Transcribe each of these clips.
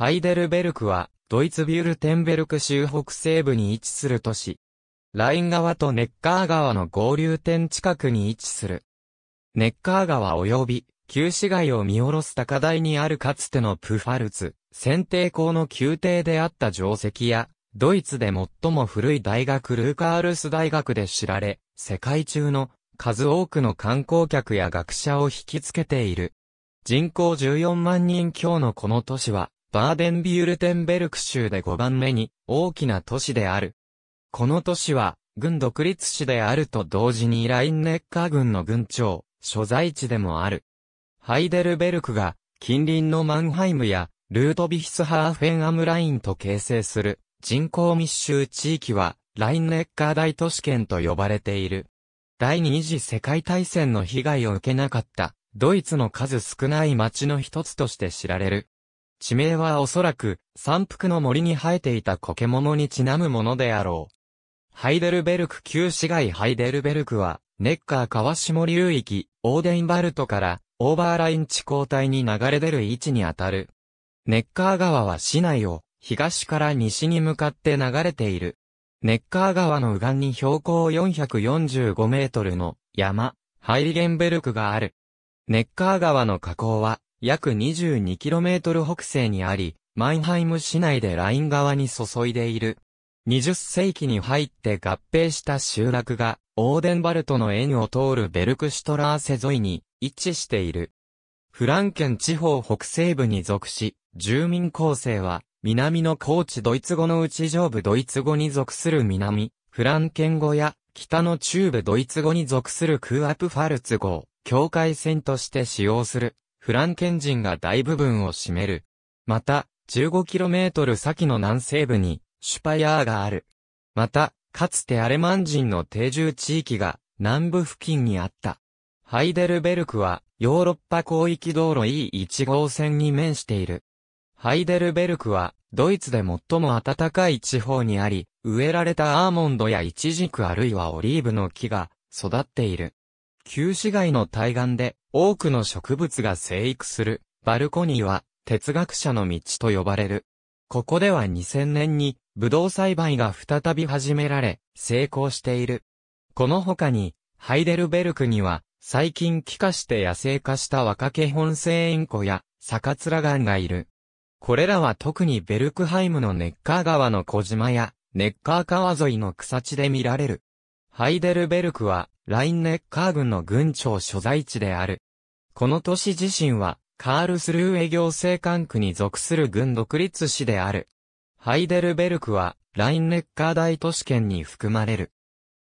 ハイデルベルクは、ドイツビュルテンベルク州北西部に位置する都市。ライン川とネッカー川の合流点近くに位置する。ネッカー川及び、旧市街を見下ろす高台にあるかつてのプファルツ、選定校の宮廷であった定石や、ドイツで最も古い大学ルーカールス大学で知られ、世界中の数多くの観光客や学者を引きつけている。人口14万人強のこの都市は、バーデンビュルテンベルク州で5番目に大きな都市である。この都市は、軍独立市であると同時にラインネッカー軍の軍長、所在地でもある。ハイデルベルクが、近隣のマンハイムや、ルートビヒスハーフェンアムラインと形成する、人口密集地域は、ラインネッカー大都市圏と呼ばれている。第二次世界大戦の被害を受けなかった、ドイツの数少ない町の一つとして知られる。地名はおそらく、山腹の森に生えていたコケモにちなむものであろう。ハイデルベルク旧市街ハイデルベルクは、ネッカー川下流域、オーデンバルトから、オーバーライン地交帯に流れ出る位置にあたる。ネッカー川は市内を、東から西に向かって流れている。ネッカー川の右岸に標高445メートルの山、ハイリゲンベルクがある。ネッカー川の河口は約 22km 北西にあり、マインハイム市内でライン側に注いでいる。20世紀に入って合併した集落が、オーデンバルトの縁を通るベルクシュトラーセ沿いに位置している。フランケン地方北西部に属し、住民構成は、南の高地ドイツ語の内上部ドイツ語に属する南、フランケン語や、北の中部ドイツ語に属するクーアプファルツ語を境界線として使用するフランケン人が大部分を占める。また、15km 先の南西部に、シュパヤーがある。また、かつてアレマン人の定住地域が、南部付近にあった。ハイデルベルクは、ヨーロッパ広域道路 E1 号線に面している。ハイデルベルクは、ドイツで最も暖かい地方にあり、植えられたアーモンドやイチジクあるいはオリーブの木が育っている。旧市街の対岸で多くの植物が生育する、バルコニーは、哲学者の道と呼ばれる。ここでは2000年に、ブドウ栽培が再び始められ、成功している。この他に、ハイデルベルクには、最近気化して野生化した若気本性インコや、サカツラガンがいる。これらは特にベルクハイムのネッカー川の小島や、ネッカー川沿いの草地で見られる。ハイデルベルクは、ラインネッカー郡の郡庁所在地である。この都市自身は、カールスルー営行政管区に属する郡独立市である。ハイデルベルクは、ラインネッカー大都市圏に含まれる。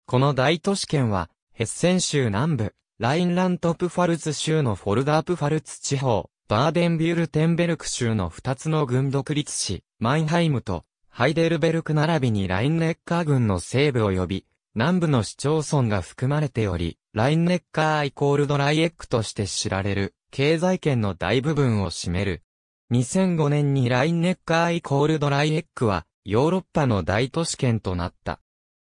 この大都市圏は、ヘッセン州南部、ラインラントプファルツ州のフォルダープファルツ地方、バーデンビュルテンベルク州の2つの郡独立市、マインハイムと、ハイデルベルク並びにラインネッカー郡の西部及び、南部の市町村が含まれており、ラインネッカーイコールドライエックとして知られる、経済圏の大部分を占める。2005年にラインネッカーイコールドライエックは、ヨーロッパの大都市圏となった。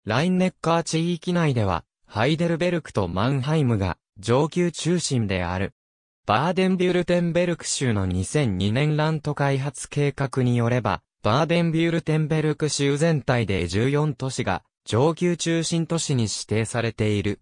ラインネッカー地域内では、ハイデルベルクとマンハイムが上級中心である。バーデンビュルテンベルク州の2002年ラント開発計画によれば、バーデンビュルテンベルク州全体で14都市が上級中心都市に指定されている。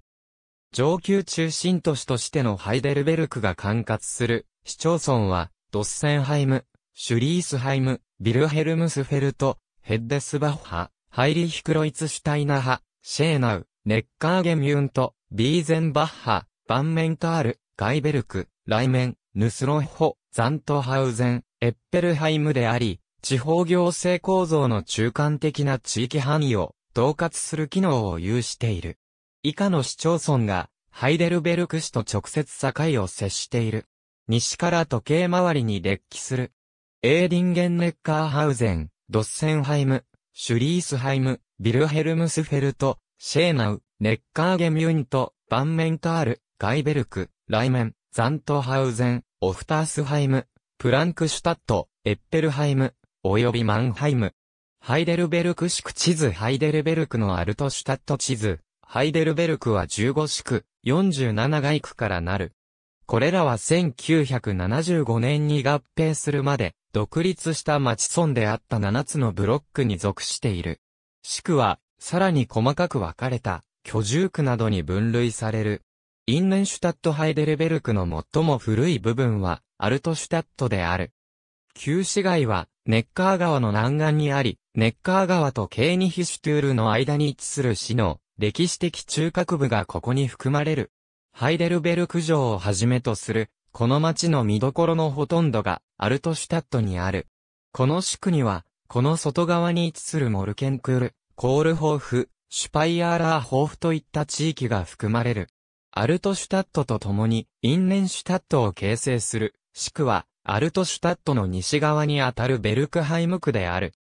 上級中心都市としてのハイデルベルクが管轄する市町村は、ドッセンハイム、シュリースハイム、ビルヘルムスフェルト、ヘッデスバッハ、ハイリヒクロイツシュタイナハ、シェーナウ、ネッカーゲミュント、ビーゼンバッハ、バンメンタール、ガイベルク、ライメン、ヌスロッホ、ザントハウゼン、エッペルハイムであり、地方行政構造の中間的な地域範囲を統括する機能を有している。以下の市町村が、ハイデルベルク市と直接境を接している。西から時計回りに列記する。エーディンゲンネッカーハウゼン、ドッセンハイム、シュリースハイム、ビルヘルムスフェルト、シェーナウ、ネッカーゲミュント、バンメンタール、ガイベルク、ライメン、ザントハウゼン、オフタースハイム、プランクシュタット、エッペルハイム、およびマンハイム。ハイデルベルク市区地図ハイデルベルクのアルトシュタット地図。ハイデルベルクは15市区、47街区からなる。これらは1975年に合併するまで、独立した町村であった7つのブロックに属している。市区は、さらに細かく分かれた、居住区などに分類される。インネンシュタットハイデルベルクの最も古い部分は、アルトシュタットである。旧市街は、ネッカー川の南岸にあり、ネッカー川とケーニヒシュトゥールの間に位置する市の歴史的中核部がここに含まれる。ハイデルベルク城をはじめとする、この町の見どころのほとんどがアルトシュタットにある。この地区には、この外側に位置するモルケンクール、コールホーフ、シュパイアーラーホーフといった地域が含まれる。アルトシュタットと共に、インレンシュタットを形成する、地区は、アルトシュタットの西側にあたるベルクハイム区である。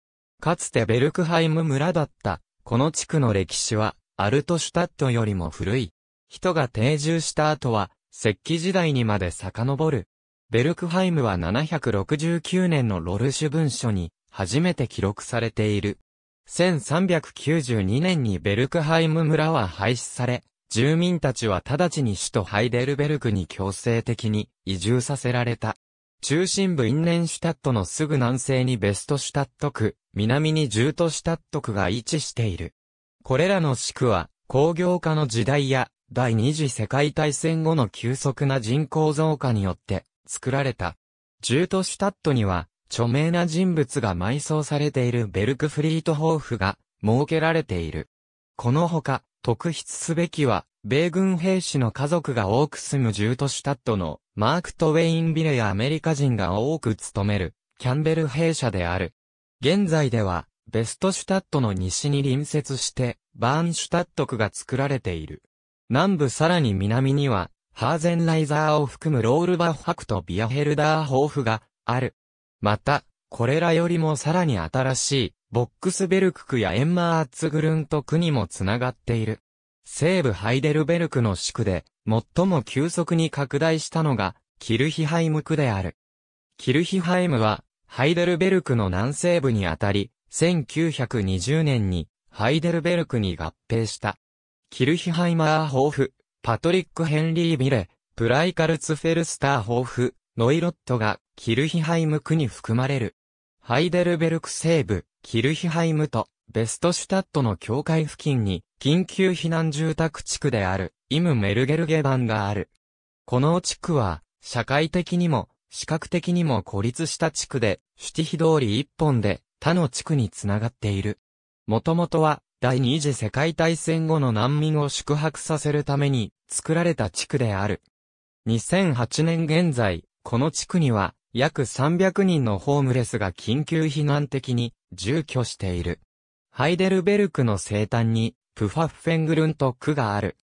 かつてベルクハイム村だった、この地区の歴史は、アルトシュタットよりも古い。人が定住した後は、石器時代にまで遡る。ベルクハイムは769年のロルシュ文書に、初めて記録されている。1392年にベルクハイム村は廃止され、住民たちは直ちに首都ハイデルベルクに強制的に移住させられた。中心部インンシュタットのすぐ南西にベストシュタット区、南にジュートシュタット区が位置している。これらの市区は、工業化の時代や、第二次世界大戦後の急速な人口増加によって、作られた。ジュートシュタットには、著名な人物が埋葬されているベルクフリートホーフが、設けられている。このほか、特筆すべきは、米軍兵士の家族が多く住むジュートシュタットのマーク・トウェインビレやアメリカ人が多く勤めるキャンベル兵舎である。現在ではベストシュタットの西に隣接してバーンシュタット区が作られている。南部さらに南にはハーゼンライザーを含むロールバッハクとビアヘルダーホーフがある。また、これらよりもさらに新しいボックスベルク区やエンマーアッツグルント区にもつながっている。西部ハイデルベルクの地区で、最も急速に拡大したのが、キルヒハイム区である。キルヒハイムは、ハイデルベルクの南西部にあたり、1920年に、ハイデルベルクに合併した。キルヒハイマーホーフ、パトリック・ヘンリー・ビレ、プライカルツフェルスターホーフ、ノイロットが、キルヒハイム区に含まれる。ハイデルベルク西部、キルヒハイムと、ベストシュタットの境界付近に、緊急避難住宅地区である、イム・メルゲルゲバンがある。この地区は、社会的にも、視覚的にも孤立した地区で、シュティヒ通り一本で、他の地区につながっている。もともとは、第二次世界大戦後の難民を宿泊させるために、作られた地区である。2008年現在、この地区には、約300人のホームレスが緊急避難的に、住居している。ハイデルベルクの西端に、プファッフェングルント区がある。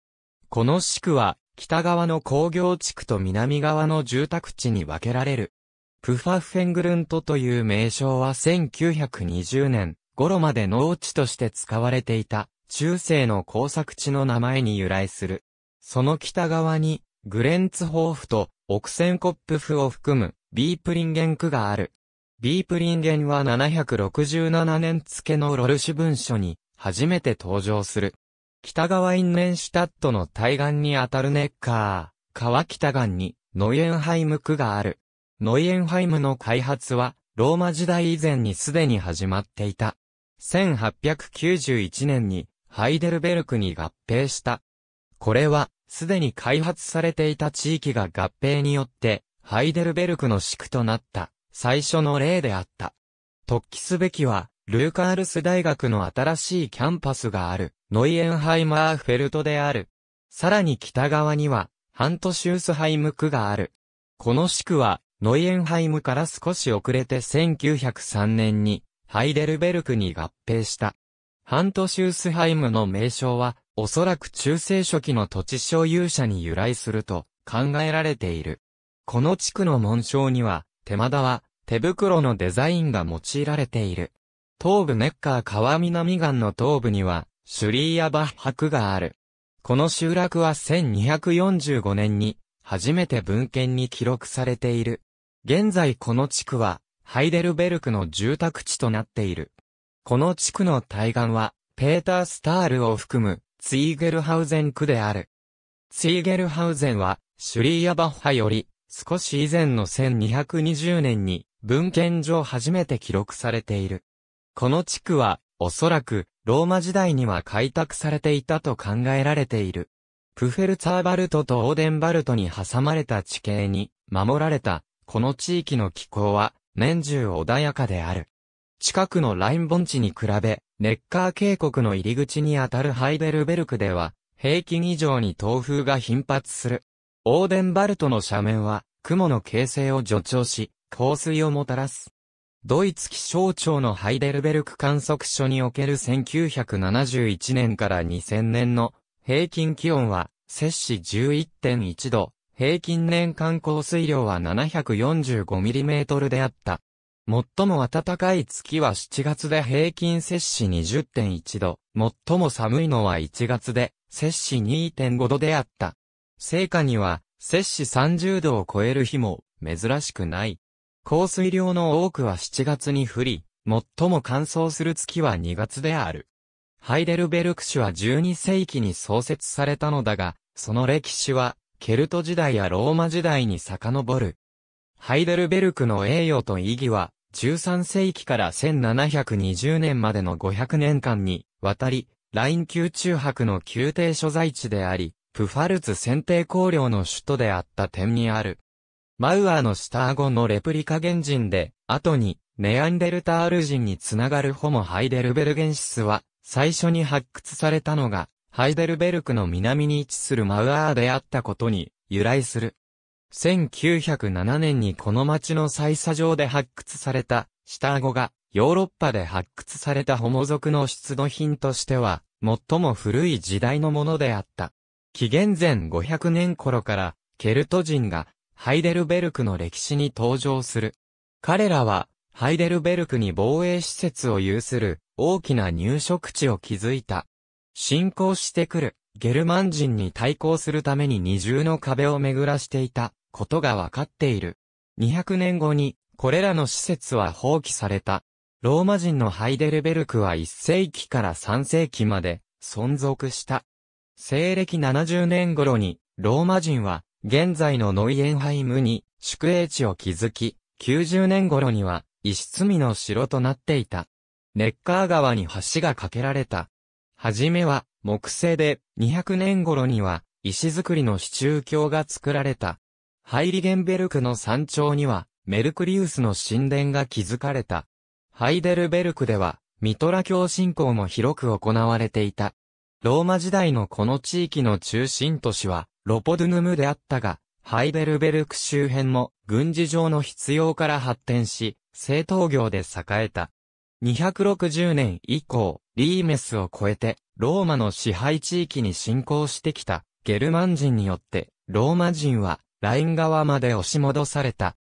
この地区は、北側の工業地区と南側の住宅地に分けられる。プファッフェングルントという名称は1920年頃まで農地として使われていた中世の工作地の名前に由来する。その北側にグレンツホーフとオクセンコップフを含むビープリンゲン区がある。ビープリンゲンは767年付のロルシュ文書に初めて登場する。北側インネンシュタットの対岸にあたるネッカー、川北岸にノイエンハイム区がある。ノイエンハイムの開発はローマ時代以前にすでに始まっていた。1891年にハイデルベルクに合併した。これは、すでに開発されていた地域が合併によって、ハイデルベルクの地区となった。最初の例であった。突起すべきは、ルーカールス大学の新しいキャンパスがある、ノイエンハイマーフェルトである。さらに北側には、ハントシュースハイム区がある。この地区は、ノイエンハイムから少し遅れて1903年に、ハイデルベルクに合併した。ハントシュースハイムの名称は、おそらく中世初期の土地所有者に由来すると考えられている。この地区の紋章には、手間田は、手袋のデザインが用いられている。東部ネッカー川南岸の東部には、シュリーヤバッハクがある。この集落は1245年に、初めて文献に記録されている。現在この地区は、ハイデルベルクの住宅地となっている。この地区の対岸は、ペーター・スタールを含む、ツィーゲルハウゼン区である。ツィーゲルハウゼンは、シュリーヤバッハより、少し以前の1220年に、文献上初めて記録されている。この地区は、おそらく、ローマ時代には開拓されていたと考えられている。プフェルツァーバルトとオーデンバルトに挟まれた地形に、守られた、この地域の気候は、年中穏やかである。近くのライン盆地に比べ、ネッカー渓谷の入り口にあたるハイデルベルクでは、平均以上に東風が頻発する。オーデンバルトの斜面は、雲の形成を助長し、降水をもたらす。ドイツ気象庁のハイデルベルク観測所における1971年から2000年の平均気温は摂氏11.1度、平均年間降水量は 745mm であった。最も暖かい月は7月で平均摂氏20.1度、最も寒いのは1月で摂氏2.5度であった。成果には摂氏30度を超える日も珍しくない。降水量の多くは7月に降り、最も乾燥する月は2月である。ハイデルベルク市は12世紀に創設されたのだが、その歴史は、ケルト時代やローマ時代に遡る。ハイデルベルクの栄誉と意義は、13世紀から1720年までの500年間に、渡り、ライン級中泊の宮廷所在地であり、プファルツ選定公領の首都であった点にある。マウアーの下顎のレプリカ原人で、後に、ネアンデルタール人につながるホモハイデルベルゲンシスは、最初に発掘されたのが、ハイデルベルクの南に位置するマウアーであったことに由来する。1907年にこの町の採砂場で発掘された下顎がヨーロッパで発掘されたホモ族の出土品としては最も古い時代のものであった。紀元前500年頃からケルト人がハイデルベルクの歴史に登場する。彼らは、ハイデルベルクに防衛施設を有する大きな入植地を築いた。侵攻してくるゲルマン人に対抗するために二重の壁を巡らしていたことがわかっている。200年後にこれらの施設は放棄された。ローマ人のハイデルベルクは1世紀から3世紀まで存続した。西暦70年頃にローマ人は現在のノイエンハイムに宿営地を築き、90年頃には石積みの城となっていた。ネッカー川に橋が架けられた。はじめは木製で200年頃には石造りの支柱橋が作られた。ハイリゲンベルクの山頂にはメルクリウスの神殿が築かれた。ハイデルベルクではミトラ教信仰も広く行われていた。ローマ時代のこの地域の中心都市はロポドゥヌムであったが、ハイデルベルク周辺も軍事上の必要から発展し、製陶業で栄えた。260年以降、リーメスを超えて、ローマの支配地域に侵攻してきた、ゲルマン人によって、ローマ人は、ライン側まで押し戻された。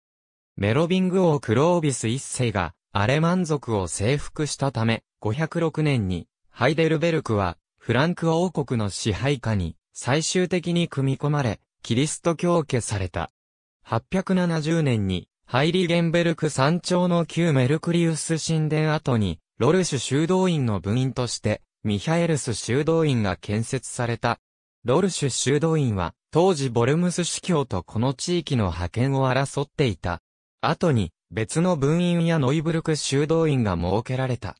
メロビング王クロービス一世が、アレマン族を征服したため、506年に、ハイデルベルクは、フランク王国の支配下に最終的に組み込まれ、キリスト教化された。870年に、ハイリゲンベルク山頂の旧メルクリウス神殿跡に、ロルシュ修道院の部員として、ミハエルス修道院が建設された。ロルシュ修道院は、当時ボルムス司教とこの地域の派遣を争っていた。後に、別の分院やノイブルク修道院が設けられた。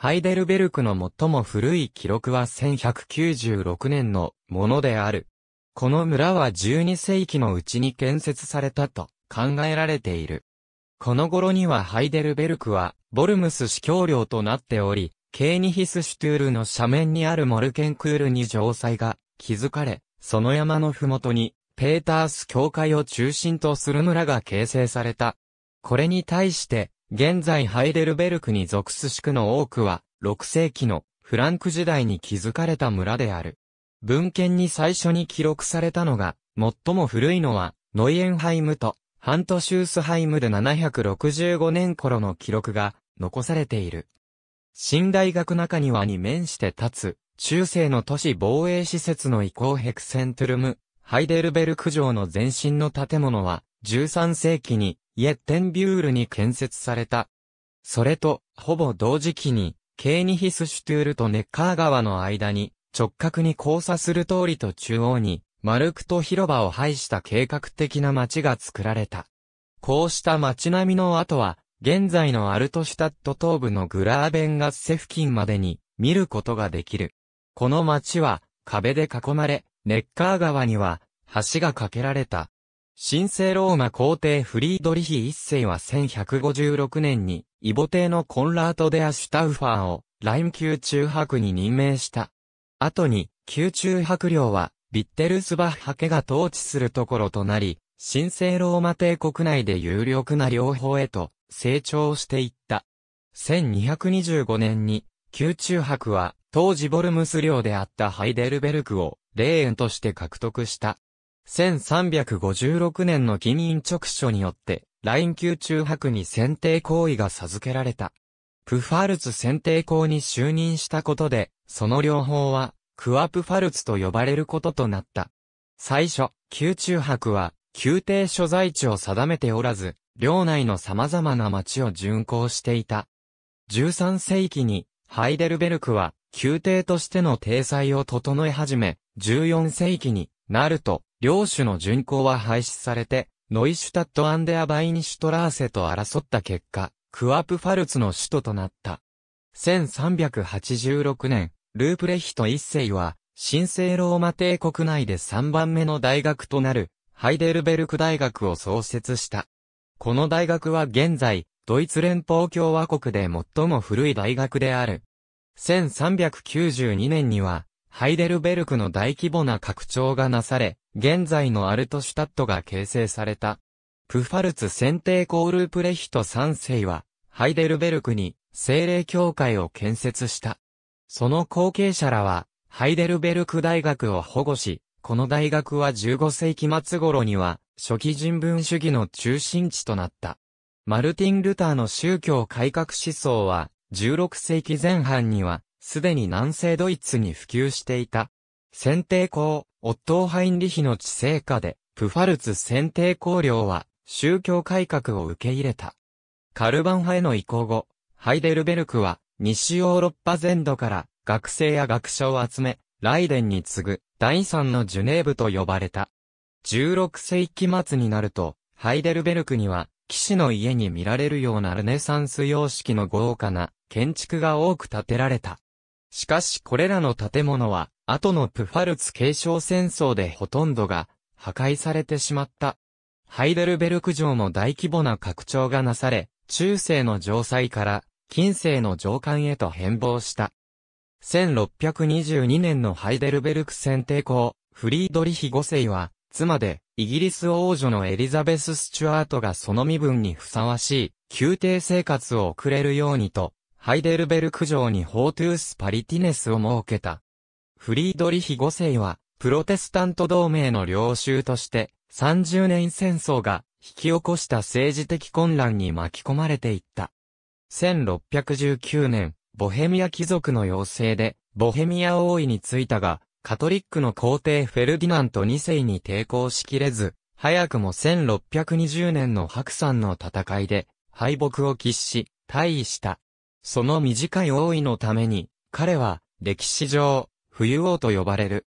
ハイデルベルクの最も古い記録は1196年のものである。この村は12世紀のうちに建設されたと考えられている。この頃にはハイデルベルクはボルムス司教領となっており、ケーニヒスシュトゥールの斜面にあるモルケンクールに城塞が築かれ、その山のふもとにペータース教会を中心とする村が形成された。これに対して、現在ハイデルベルクに属す宿の多くは、6世紀のフランク時代に築かれた村である。文献に最初に記録されたのが、最も古いのは、ノイエンハイムと、ハントシュースハイムで765年頃の記録が残されている。新大学中庭に面して立つ、中世の都市防衛施設の移行ヘクセントゥルム、ハイデルベルク城の前身の建物は、13世紀にイエッテンビュールに建設された。それと、ほぼ同時期に、ケーニヒスシュトゥールとネッカー川の間に、直角に交差する通りと中央に、丸くと広場を配した計画的な街が作られた。こうした街並みの後は、現在のアルトシュタット東部のグラーベンガッセ付近までに見ることができる。この街は壁で囲まれ、ネッカー川には橋が架けられた。神聖ローマ皇帝フリードリヒ一世は1156年に、イボ帝のコンラート・デア・シュタウファーを、ライム級中博に任命した。後に、宮中博領は、ビッテルスバッハ家が統治するところとなり、神聖ローマ帝国内で有力な両方へと、成長していった。1225年に、宮中博は、当時ボルムス領であったハイデルベルクを、霊園として獲得した。1356年の議員直書によって、ライン級中白に選定行為が授けられた。プファルツ選定校に就任したことで、その両方は、クアプファルツと呼ばれることとなった。最初、宮中博は、宮廷所在地を定めておらず、領内の様々な町を巡行していた。13世紀に、ハイデルベルクは、宮廷としての体裁を整え始め、14世紀になると、両種の巡行は廃止されて、ノイシュタットアンデアバインシュトラーセと争った結果、クアプファルツの首都となった。1386年、ループレヒト一世は、神聖ローマ帝国内で3番目の大学となる、ハイデルベルク大学を創設した。この大学は現在、ドイツ連邦共和国で最も古い大学である。1392年には、ハイデルベルクの大規模な拡張がなされ、現在のアルトシュタットが形成された。プファルツ選定コールプレヒト3世は、ハイデルベルクに精霊教会を建設した。その後継者らは、ハイデルベルク大学を保護し、この大学は15世紀末頃には、初期人文主義の中心地となった。マルティン・ルターの宗教改革思想は、16世紀前半には、すでに南西ドイツに普及していた。選定校、オットー・ハインリヒの治世下で、プファルツ選定校領は、宗教改革を受け入れた。カルバン派への移行後、ハイデルベルクは、西ヨーロッパ全土から、学生や学者を集め、ライデンに次ぐ、第三のジュネーブと呼ばれた。16世紀末になると、ハイデルベルクには、騎士の家に見られるようなルネサンス様式の豪華な建築が多く建てられた。しかしこれらの建物は、後のプファルツ継承戦争でほとんどが破壊されてしまった。ハイデルベルク城も大規模な拡張がなされ、中世の城塞から近世の城間へと変貌した。1622年のハイデルベルク選定校、フリードリヒ5世は、妻で、イギリス王女のエリザベス・スチュアートがその身分にふさわしい、宮廷生活を送れるようにと、ハイデルベルク城にホートゥース・パリティネスを設けた。フリードリヒ5世は、プロテスタント同盟の領袖として、30年戦争が引き起こした政治的混乱に巻き込まれていった。1619年、ボヘミア貴族の要請で、ボヘミア王位に就いたが、カトリックの皇帝フェルディナント2世に抵抗しきれず、早くも1620年の白山の戦いで、敗北を喫し、退位した。その短い王位のために、彼は、歴史上、冬王と呼ばれる。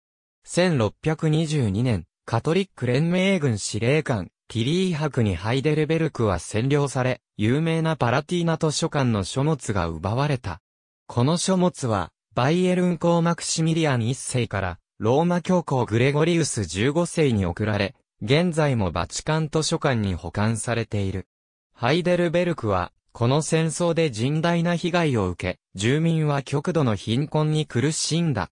1622年、カトリック連盟軍司令官、ティリー博にハイデルベルクは占領され、有名なパラティーナ図書館の書物が奪われた。この書物は、バイエルン公マクシミリアン一世から、ローマ教皇グレゴリウス15世に送られ、現在もバチカン図書館に保管されている。ハイデルベルクは、この戦争で甚大な被害を受け、住民は極度の貧困に苦しんだ。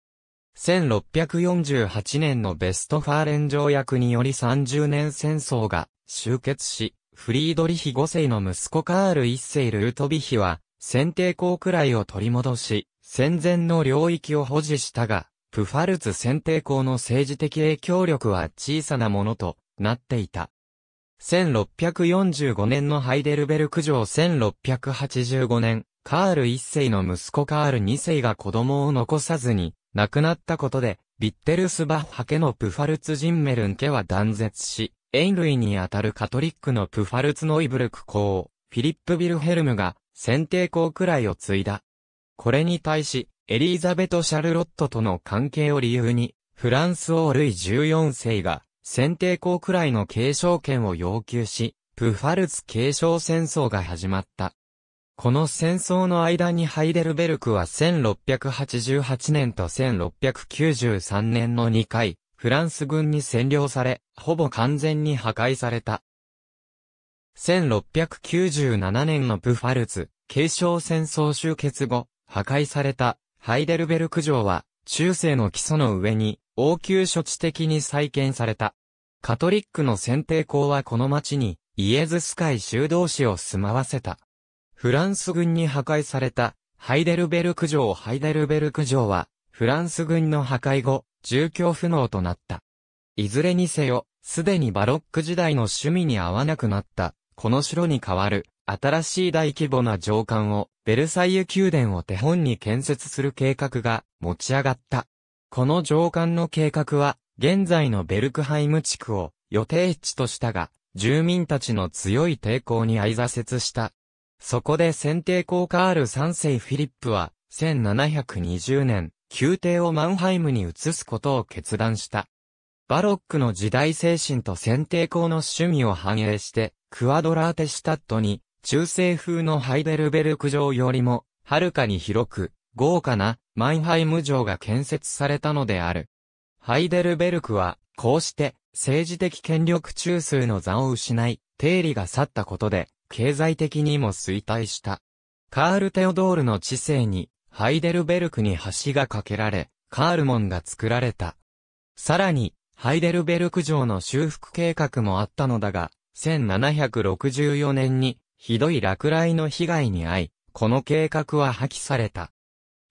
1648年のベストファーレン条約により30年戦争が終結し、フリードリヒ5世の息子カール1世ルートビヒは、先定校くらいを取り戻し、戦前の領域を保持したが、プファルツ先定校の政治的影響力は小さなものとなっていた。1645年のハイデルベルク城1685年、カール一世の息子カール二世が子供を残さずに、亡くなったことで、ビッテルスバッハ家のプファルツジンメルン家は断絶し、遠類にあたるカトリックのプファルツノイブルク公、フィリップ・ビルヘルムが、先帝公くらいを継いだ。これに対し、エリーザベト・シャルロットとの関係を理由に、フランス王ルイ14世が、選定校くらいの継承権を要求し、プファルツ継承戦争が始まった。この戦争の間にハイデルベルクは1688年と1693年の2回、フランス軍に占領され、ほぼ完全に破壊された。1697年のプファルツ、継承戦争終結後、破壊されたハイデルベルク城は、中世の基礎の上に応急処置的に再建された。カトリックの選定校はこの町にイエズス会修道士を住まわせた。フランス軍に破壊されたハイデルベルク城ハイデルベルク城はフランス軍の破壊後、住居不能となった。いずれにせよ、すでにバロック時代の趣味に合わなくなった、この城に代わる、新しい大規模な城館を、ベルサイユ宮殿を手本に建設する計画が持ち上がった。この上官の計画は、現在のベルクハイム地区を予定地としたが、住民たちの強い抵抗に相挫折した。そこで選定公カール3世フィリップは、1720年、宮廷をマンハイムに移すことを決断した。バロックの時代精神と選定公の趣味を反映して、クアドラーテシュタットに、中世風のハイデルベルク城よりも、はるかに広く、豪華な、マインハイム城が建設されたのである。ハイデルベルクは、こうして、政治的権力中枢の座を失い、定理が去ったことで、経済的にも衰退した。カール・テオドールの知性に、ハイデルベルクに橋が架けられ、カールモンが作られた。さらに、ハイデルベルク城の修復計画もあったのだが、1764年に、ひどい落雷の被害に遭い、この計画は破棄された。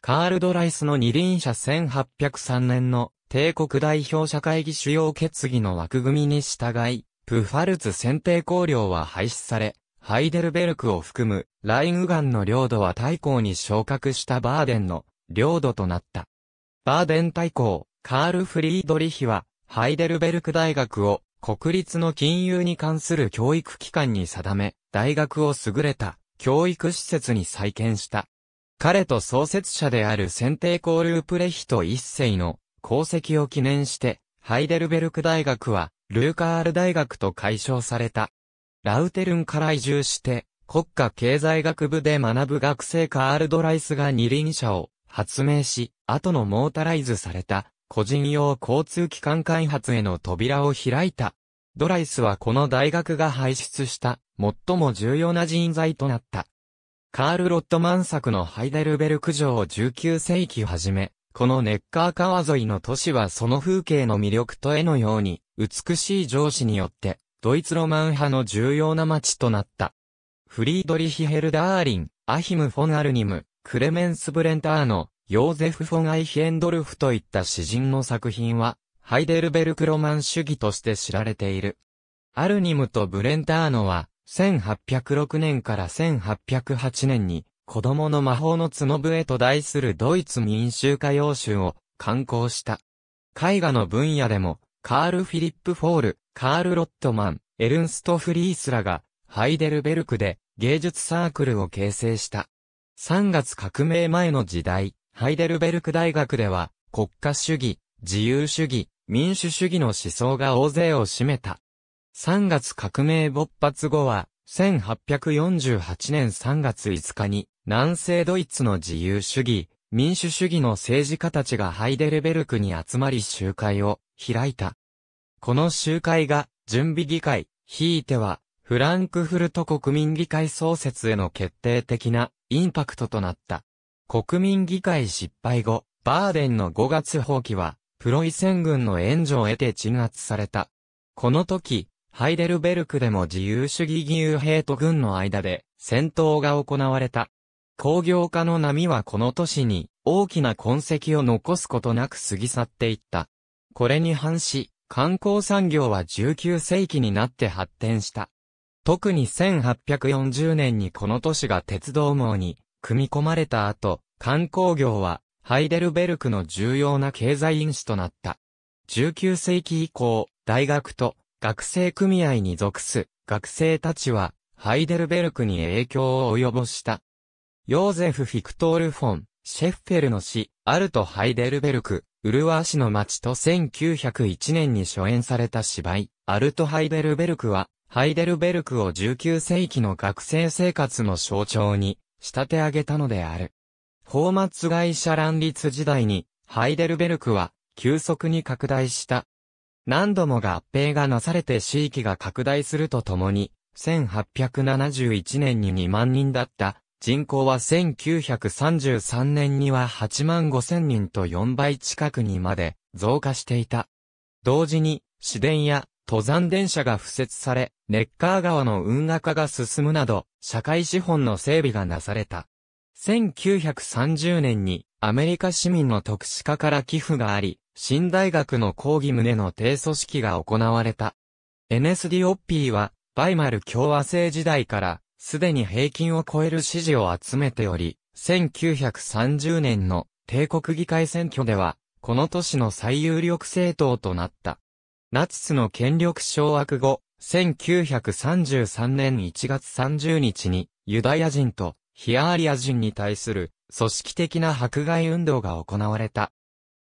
カール・ドライスの二輪車1803年の帝国代表者会議主要決議の枠組みに従い、プファルツ選定綱領は廃止され、ハイデルベルクを含むラインウガンの領土は大公に昇格したバーデンの領土となった。バーデン大公、カール・フリードリヒは、ハイデルベルク大学を国立の金融に関する教育機関に定め、大学を優れた教育施設に再建した。彼と創設者である選定コーループレヒト一世の功績を記念して、ハイデルベルク大学は、ルーカール大学と解消された。ラウテルンから移住して、国家経済学部で学ぶ学生カール・ドライスが二輪車を発明し、後のモータライズされた個人用交通機関開発への扉を開いた。ドライスはこの大学が輩出した最も重要な人材となった。カール・ロットマン作のハイデルベルク城を19世紀はじめ、このネッカー川沿いの都市はその風景の魅力と絵のように、美しい上司によって、ドイツロマン派の重要な街となった。フリードリヒ・ヘルダーリン、アヒム・フォン・アルニム、クレメンス・ブレンターノ、ヨーゼフ・フォン・アイヒエンドルフといった詩人の作品は、ハイデルベルクロマン主義として知られている。アルニムとブレンターノは、1806年から1808年に、子供の魔法の角笛と題するドイツ民衆歌謡集を刊行した。絵画の分野でも、カール・フィリップ・フォール、カール・ロットマン、エルンスト・フリースらが、ハイデルベルクで芸術サークルを形成した。3月革命前の時代、ハイデルベルク大学では、国家主義、自由主義、民主主義の思想が大勢を占めた。3月革命勃発後は、1848年3月5日に、南西ドイツの自由主義、民主主義の政治家たちがハイデルベルクに集まり集会を開いた。この集会が、準備議会、ひいては、フランクフルト国民議会創設への決定的なインパクトとなった。国民議会失敗後、バーデンの5月放棄は、プロイセン軍の援助を得て鎮圧された。この時、ハイデルベルクでも自由主義義勇兵と軍の間で戦闘が行われた。工業化の波はこの都市に大きな痕跡を残すことなく過ぎ去っていった。これに反し、観光産業は19世紀になって発展した。特に1840年にこの都市が鉄道網に組み込まれた後、観光業はハイデルベルクの重要な経済因子となった。19世紀以降、大学と学生組合に属す学生たちは、ハイデルベルクに影響を及ぼした。ヨーゼフ・フィクトール・フォン、シェッフェルの詩、アルト・ハイデルベルク、ウルワー市の町と1901年に初演された芝居、アルト・ハイデルベルクは、ハイデルベルクを19世紀の学生生活の象徴に仕立て上げたのである。放末会社乱立時代に、ハイデルベルクは急速に拡大した何度も合併がなされて地域が拡大するとともに、1871年に2万人だった人口は1933年には8万5千人と4倍近くにまで増加していた。同時に、市電や登山電車が付設され、ネッカー川の運河化が進むなど、社会資本の整備がなされた。1930年にアメリカ市民の特殊化から寄付があり、新大学の講義旨の低組織が行われた。NSDOP は、バイマル共和制時代から、すでに平均を超える支持を集めており、1930年の帝国議会選挙では、この年の最有力政党となった。ナチスの権力掌握後、1933年1月30日に、ユダヤ人とヒアーリア人に対する組織的な迫害運動が行われた。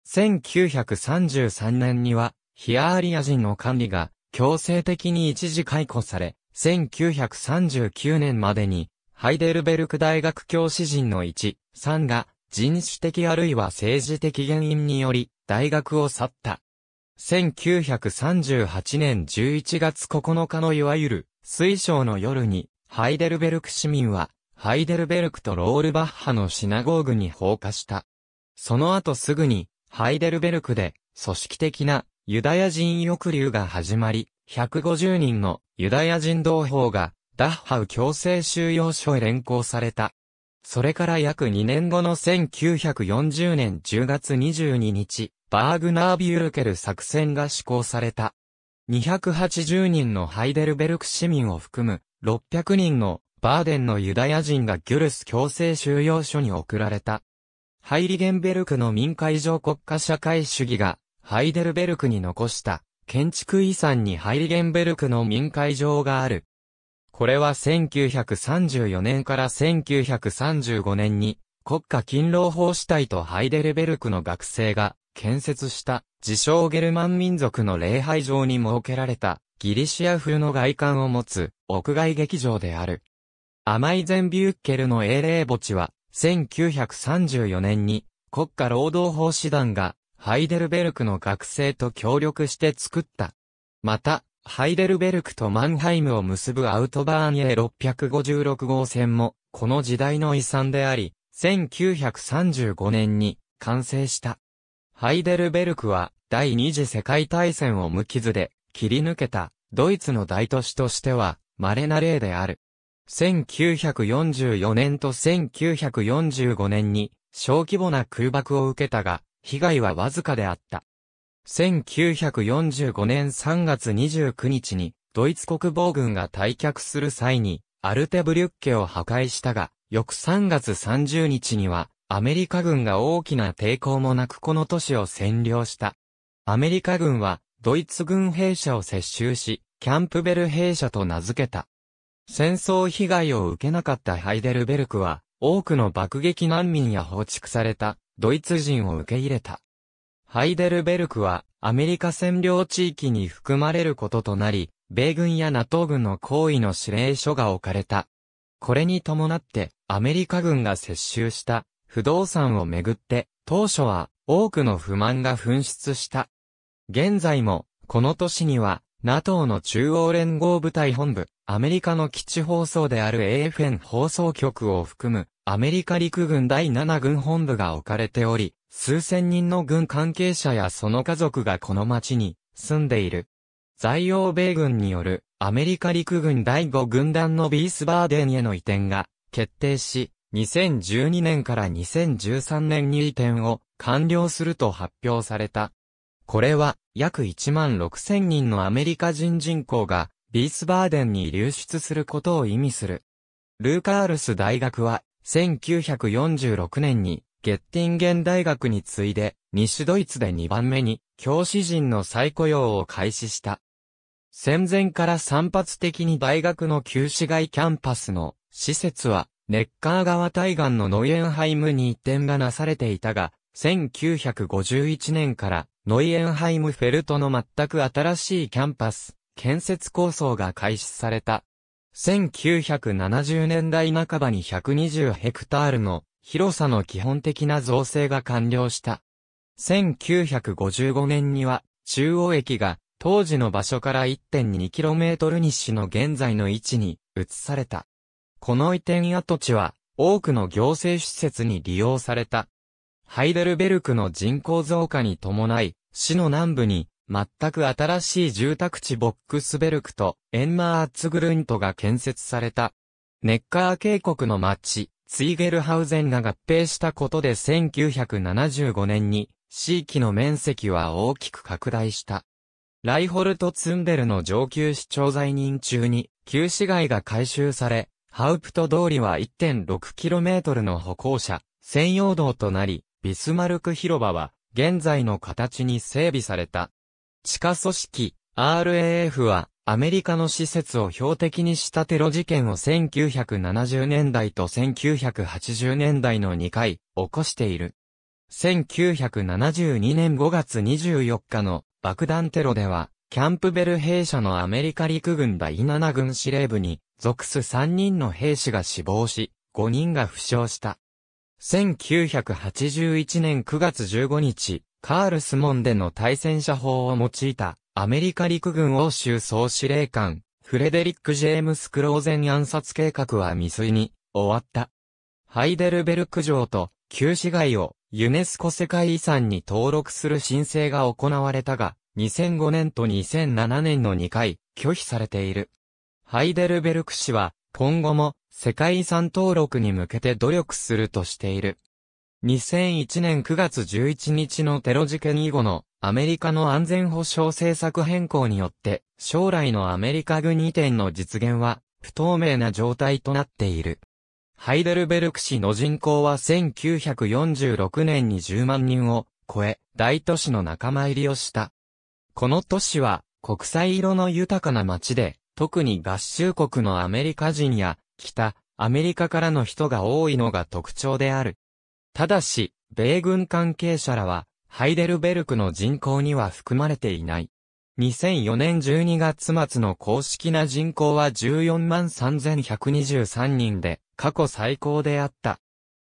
1933年には、ヒアーリア人の管理が強制的に一時解雇され、1939年までに、ハイデルベルク大学教師人の1、3が、人種的あるいは政治的原因により、大学を去った。1938年11月9日のいわゆる、水晶の夜に、ハイデルベルク市民は、ハイデルベルクとロールバッハのシナゴーグに放火した。その後すぐに、ハイデルベルクで組織的なユダヤ人抑留が始まり、150人のユダヤ人同胞がダッハウ強制収容所へ連行された。それから約2年後の1940年10月22日、バーグナービュルケル作戦が施行された。280人のハイデルベルク市民を含む600人のバーデンのユダヤ人がギュルス強制収容所に送られた。ハイリゲンベルクの民会上国家社会主義が、ハイデルベルクに残した建築遺産にハイリゲンベルクの民会場がある。これは1934年から1935年に国家勤労法主体とハイデルベルクの学生が建設した自称ゲルマン民族の礼拝場に設けられたギリシア風の外観を持つ屋外劇場である。アマイゼンビュッケルの英霊墓地は1934年に国家労働法師団がハイデルベルクの学生と協力して作った。また、ハイデルベルクとマンハイムを結ぶアウトバーン A656 号線も、この時代の遺産であり、1935年に完成した。ハイデルベルクは第二次世界大戦を無傷で切り抜けたドイツの大都市としては稀な例である。1944年と1945年に小規模な空爆を受けたが、被害はわずかであった。1945年3月29日にドイツ国防軍が退却する際にアルテブリュッケを破壊したが、翌3月30日にはアメリカ軍が大きな抵抗もなくこの都市を占領した。アメリカ軍はドイツ軍兵舎を接収し、キャンプベル兵舎と名付けた。戦争被害を受けなかったハイデルベルクは、多くの爆撃難民や放逐された、ドイツ人を受け入れた。ハイデルベルクは、アメリカ占領地域に含まれることとなり、米軍や NATO 軍の行為の指令書が置かれた。これに伴って、アメリカ軍が接収した不動産をめぐって、当初は多くの不満が噴出した。現在も、この年には NATO の中央連合部隊本部、アメリカの基地放送である AFN 放送局を含む、アメリカ陸軍第7軍本部が置かれており、数千人の軍関係者やその家族がこの町に住んでいる。在欧米軍によるアメリカ陸軍第5軍団のビースバーデンへの移転が決定し、2012年から2013年に移転を完了すると発表された。これは、約1万6000人のアメリカ人人口が、ビースバーデンに流出することを意味する。ルーカールス大学は、1946年に、ゲッティンゲン大学に次いで、西ドイツで2番目に、教師陣の再雇用を開始した。戦前から散発的に大学の旧市街キャンパスの施設は、ネッカー川対岸のノイエンハイムに移転がなされていたが、1951年からノイエンハイムフェルトの全く新しいキャンパス、建設構想が開始された。1970年代半ばに120ヘクタールの広さの基本的な造成が完了した。1955年には中央駅が当時の場所から 1.2km 西の現在の位置に移された。この移転跡地は多くの行政施設に利用された。ハイデルベルクの人口増加に伴い、市の南部に、全く新しい住宅地ボックスベルクとエンマーアッツグルントが建設された。ネッカー渓谷の町、ツイゲルハウゼンが合併したことで1975年に、地域の面積は大きく拡大した。ライホルト・ツンデルの上級市長在任中に、旧市街が改修され、ハウプト通りは 1.6km の歩行者、専用道となり、ビスマルク広場は、現在の形に整備された。地下組織、RAF は、アメリカの施設を標的にしたテロ事件を1970年代と1980年代の2回、起こしている。1972年5月24日の爆弾テロでは、キャンプベル兵舎のアメリカ陸軍第7軍司令部に属す3人の兵士が死亡し、5人が負傷した。1981年9月15日、カールスモンでの対戦車砲を用いたアメリカ陸軍欧州総司令官、フレデリック・ジェームス・クローゼン暗殺計画は未遂に終わった。ハイデルベルク城と旧市街をユネスコ世界遺産に登録する申請が行われたが、2005年と2007年の2回拒否されている。ハイデルベルク市は今後も世界遺産登録に向けて努力するとしている。2001年9月11日のテロ事件以後のアメリカの安全保障政策変更によって将来のアメリカ軍移転の実現は不透明な状態となっている。ハイデルベルク市の人口は1946年に10万人を超え大都市の仲間入りをした。この都市は国際色の豊かな街で特に合衆国のアメリカ人や北、アメリカからの人が多いのが特徴である。ただし、米軍関係者らは、ハイデルベルクの人口には含まれていない。2004年12月末の公式な人口は14万3123人で、過去最高であった。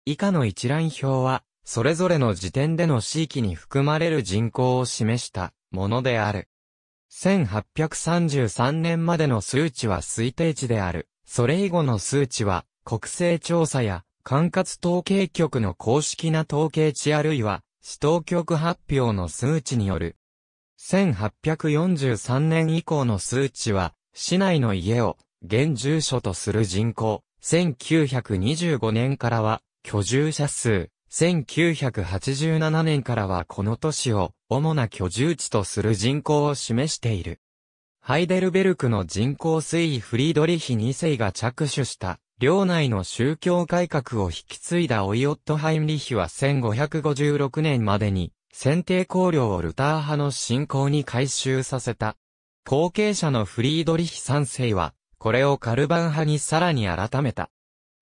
以下の一覧表は、それぞれの時点での地域に含まれる人口を示したものである。1833年までの数値は推定値である。それ以後の数値は、国勢調査や、管轄統計局の公式な統計値あるいは、市当局発表の数値による。1843年以降の数値は、市内の家を、現住所とする人口、1925年からは、居住者数、1987年からはこの都市を主な居住地とする人口を示している。ハイデルベルクの人口推移フリードリヒ2世が着手した、領内の宗教改革を引き継いだオイオットハイムリヒは1556年までに、選定公領をルター派の信仰に改修させた。後継者のフリードリヒ3世は、これをカルバン派にさらに改めた。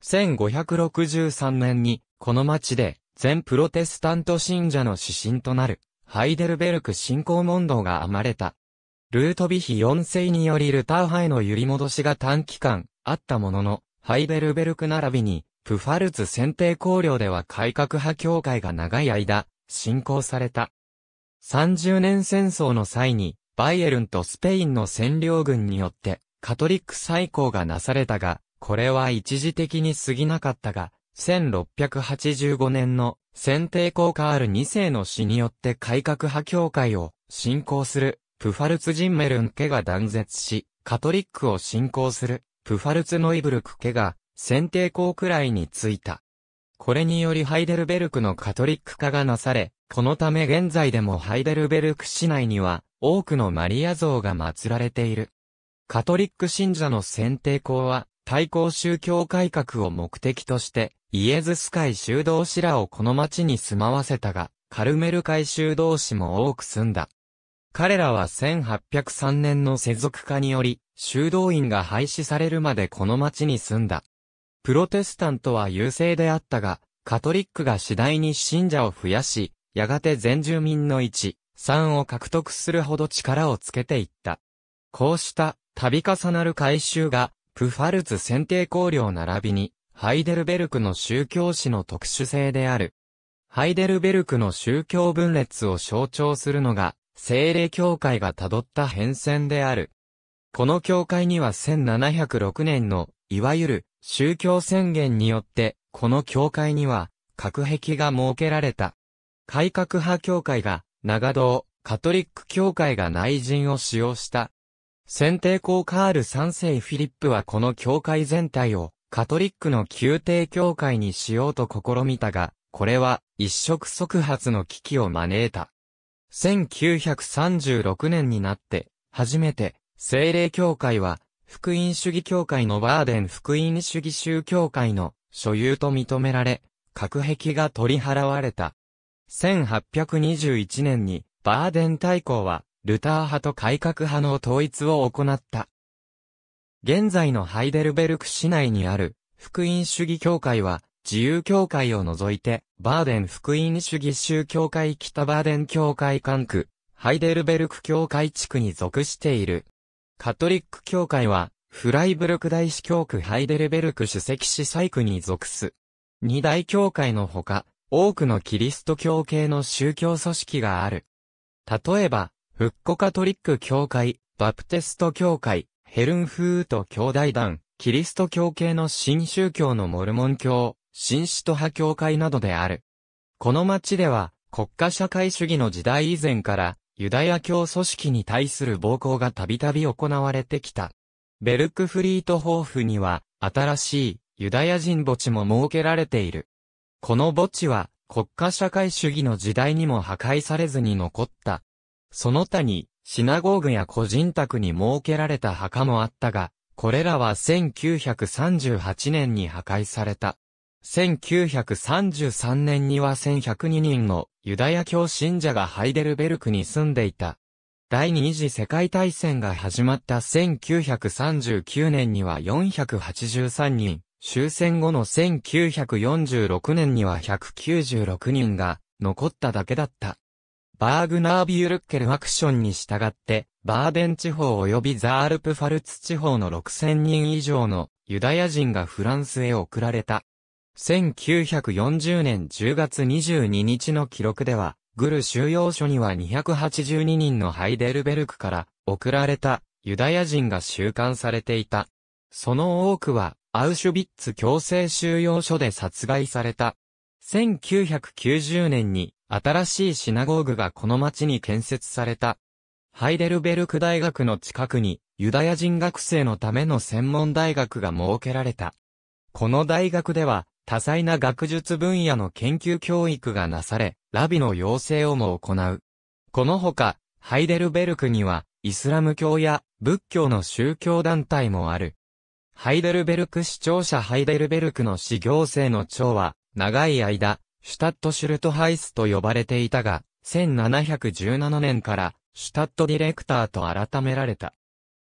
1563年に、この町で、全プロテスタント信者の指針となる、ハイデルベルク信仰問答が編まれた。ルートビヒ4世によりルターハへの揺り戻しが短期間あったものの、ハイベルベルク並びに、プファルツ選定公領では改革派協会が長い間、信仰された。30年戦争の際に、バイエルンとスペインの占領軍によって、カトリック再興がなされたが、これは一時的に過ぎなかったが、1685年の選定公カール2世の死によって改革派教会を信仰するプファルツジンメルン家が断絶し、カトリックを信仰する、プファルツノイブルク家が、選定校くらいについた。これによりハイデルベルクのカトリック化がなされ、このため現在でもハイデルベルク市内には、多くのマリア像が祀られている。カトリック信者の選定校は、対抗宗教改革を目的として、イエズス会修道士らをこの町に住まわせたが、カルメル会修道士も多く住んだ。彼らは1803年の世俗化により、修道院が廃止されるまでこの町に住んだ。プロテスタントは優勢であったが、カトリックが次第に信者を増やし、やがて全住民の1、3を獲得するほど力をつけていった。こうした度重なる改修が、プファルツ選定考領並びに、ハイデルベルクの宗教史の特殊性である。ハイデルベルクの宗教分裂を象徴するのが、精霊教会が辿った変遷である。この教会には1706年の、いわゆる宗教宣言によって、この教会には、隔壁が設けられた。改革派教会が、長堂、カトリック教会が内陣を使用した。選定校カール3世フィリップはこの教会全体を、カトリックの宮廷教会にしようと試みたが、これは一触即発の危機を招いた。1936年になって、初めて、精霊教会は、福音主義教会のバーデン福音主義宗教会の所有と認められ、核壁が取り払われた。1821年に、バーデン大公は、ルター派と改革派の統一を行った。現在のハイデルベルク市内にある、福音主義教会は、自由教会を除いて、バーデン福音主義宗教会北バーデン教会管区、ハイデルベルク教会地区に属している。カトリック教会は、フライブルク大司教区ハイデルベルク主席司祭区に属す。二大教会のほか、多くのキリスト教系の宗教組織がある。例えば、復古カトリック教会、バプテスト教会、ヘルンフート兄弟団、キリスト教系の新宗教のモルモン教、新使徒派教会などである。この町では、国家社会主義の時代以前から、ユダヤ教組織に対する暴行がたびたび行われてきた。ベルクフリートホーフには、新しいユダヤ人墓地も設けられている。この墓地は、国家社会主義の時代にも破壊されずに残った。その他に、シナゴーグや個人宅に設けられた墓もあったが、これらは1938年に破壊された。1933年には1102人のユダヤ教信者がハイデルベルクに住んでいた。第二次世界大戦が始まった1939年には483人、終戦後の1946年には196人が残っただけだった。バーグナービュルッケルアクションに従って、バーデン地方及びザールプファルツ地方の6000人以上のユダヤ人がフランスへ送られた。1940年10月22日の記録では、グル収容所には282人のハイデルベルクから送られたユダヤ人が収監されていた。その多くはアウシュビッツ強制収容所で殺害された。1990年に新しいシナゴーグがこの町に建設された。ハイデルベルク大学の近くにユダヤ人学生のための専門大学が設けられた。この大学では多彩な学術分野の研究教育がなされ、ラビの養成をも行う。このほか、ハイデルベルクには、イスラム教や仏教の宗教団体もある。ハイデルベルク市庁舎ハイデルベルクの市行政の長は、長い間、シュタットシュルトハイスと呼ばれていたが、1717年から、シュタットディレクターと改められた。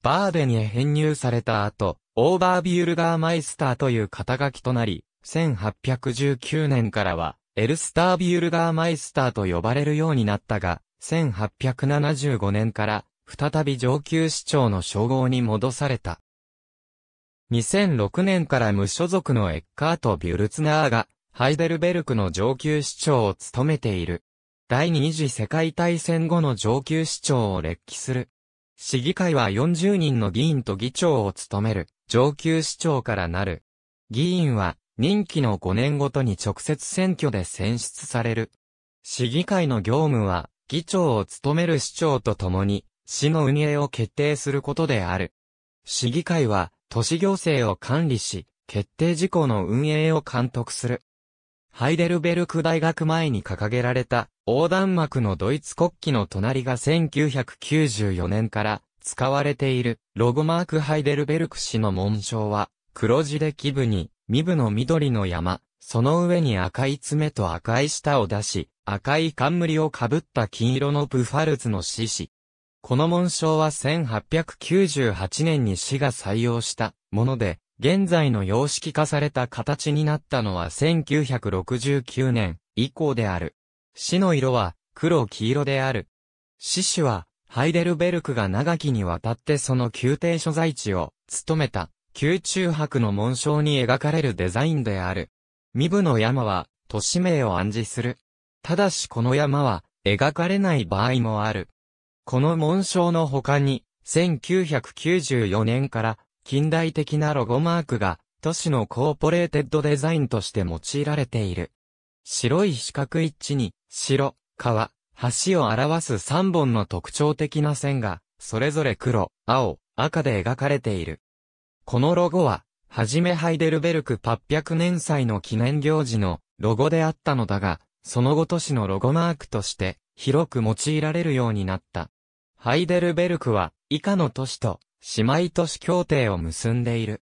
バーデンへ編入された後、オーバービュールガーマイスターという肩書きとなり、1819年からは、エルスタービュルガーマイスターと呼ばれるようになったが、1875年から、再び上級市長の称号に戻された。2006年から無所属のエッカート・ビュルツナーが、ハイデルベルクの上級市長を務めている。第二次世界大戦後の上級市長を歴記する。市議会は40人の議員と議長を務める、上級市長からなる。議員は、任期の5年ごとに直接選挙で選出される。市議会の業務は、議長を務める市長と共に、市の運営を決定することである。市議会は、都市行政を管理し、決定事項の運営を監督する。ハイデルベルク大学前に掲げられた横断幕のドイツ国旗の隣が1994年から使われているロゴマークハイデルベルク市の紋章は黒字で基部に身部の緑の山、その上に赤い爪と赤い舌を出し、赤い冠をかぶった金色のブファルツの獅子。この紋章は1898年に市が採用したもので、現在の様式化された形になったのは1969年以降である。市の色は黒黄色である。獅子はハイデルベルクが長きにわたってその宮廷所在地を務めた宮中博の紋章に描かれるデザインである。身部の山は、都市名を暗示する。ただしこの山は、描かれない場合もある。この紋章の他に、1994年から近代的なロゴマークが都市のコーポレーテッドデザインとして用いられている。白い四角一地に白、川、橋を表す3本の特徴的な線がそれぞれ黒、青、赤で描かれている。このロゴは、はじめハイデルベルク800年祭の記念行事のロゴであったのだが、その後都市のロゴマークとして広く用いられるようになった。ハイデルベルクは以下の都市と姉妹都市協定を結んでいる。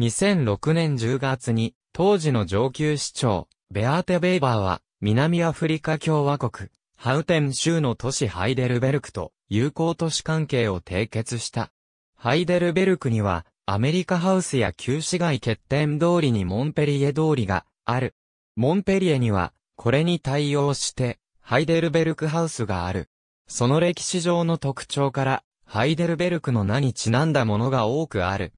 2006年10月に当時の上級市長、ベアーテ・ベイバーは南アフリカ共和国、ハウテン州の都市ハイデルベルクと友好都市関係を締結した。ハイデルベルクにはアメリカハウスや旧市街欠点通りにモンペリエ通りがある。モンペリエには、これに対応して、ハイデルベルクハウスがある。その歴史上の特徴から、ハイデルベルクの名にちなんだものが多くある。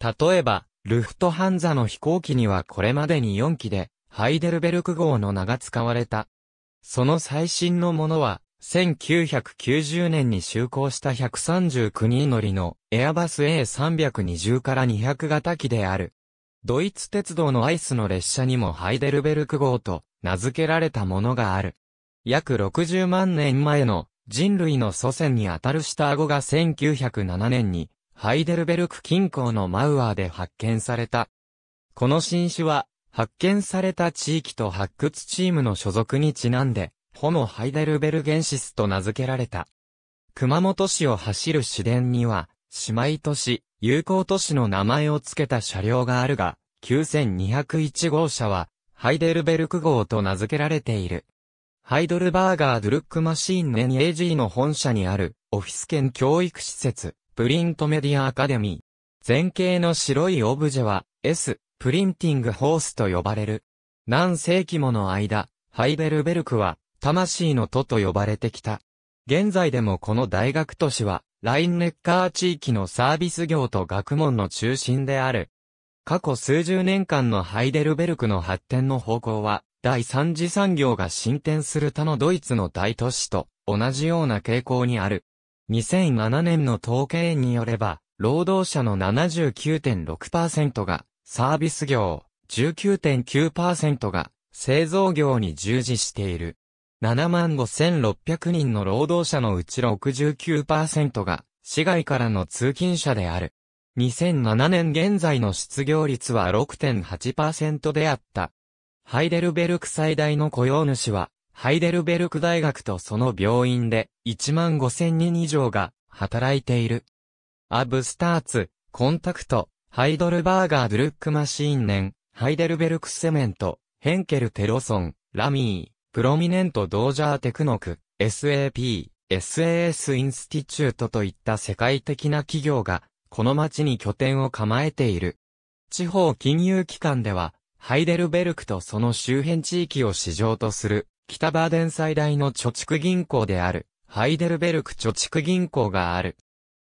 例えば、ルフトハンザの飛行機にはこれまでに4機で、ハイデルベルク号の名が使われた。その最新のものは、1990年に就航した139人乗りのエアバス A320 から200型機である。ドイツ鉄道のアイスの列車にもハイデルベルク号と名付けられたものがある。約60万年前の人類の祖先にあたる下顎が1907年にハイデルベルク近郊のマウアーで発見された。この新種は発見された地域と発掘チームの所属にちなんでホモ・ハイデルベルゲンシスと名付けられた。熊本市を走る市電には、姉妹都市、友好都市の名前を付けた車両があるが、9201号車は、ハイデルベルク号と名付けられている。ハイドルバーガードゥルックマシーン NAG の本社にある、オフィス兼教育施設、プリントメディアアカデミー。前景の白いオブジェは、S、プリンティングホースと呼ばれる。何世紀もの間、ハイデルベルクは、魂の都と呼ばれてきた。現在でもこの大学都市は、ラインネッカー地域のサービス業と学問の中心である。過去数十年間のハイデルベルクの発展の方向は、第三次産業が進展する他のドイツの大都市と同じような傾向にある。2007年の統計によれば、労働者の79.6%がサービス業、19.9%が製造業に従事している。7万5600人の労働者のうち69%が市外からの通勤者である。2007年現在の失業率は6.8%であった。ハイデルベルク最大の雇用主は、ハイデルベルク大学とその病院で1万5000人以上が働いている。アブスターツ、コンタクト、ハイドルバーガードルックマシーンネン、ハイデルベルクセメント、ヘンケルテロソン、ラミー。プロミネントドージャーテクノク、SAP、SAS インスティチュートといった世界的な企業が、この町に拠点を構えている。地方金融機関では、ハイデルベルクとその周辺地域を市場とする、北バーデン最大の貯蓄銀行である、ハイデルベルク貯蓄銀行がある。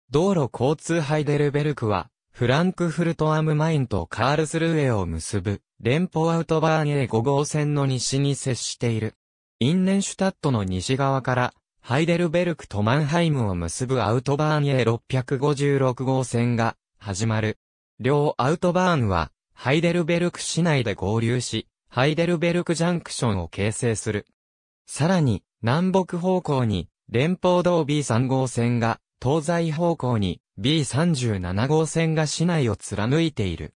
道路交通ハイデルベルクは、フランクフルトアムマインとカールスルーエを結ぶ、連邦アウトバーン A5 号線の西に接している。インネンシュタットの西側から、ハイデルベルクとマンハイムを結ぶアウトバーン A656 号線が始まる。両アウトバーンは、ハイデルベルク市内で合流し、ハイデルベルクジャンクションを形成する。さらに、南北方向に、連邦道 B3 号線が、東西方向に、B37 号線が市内を貫いている。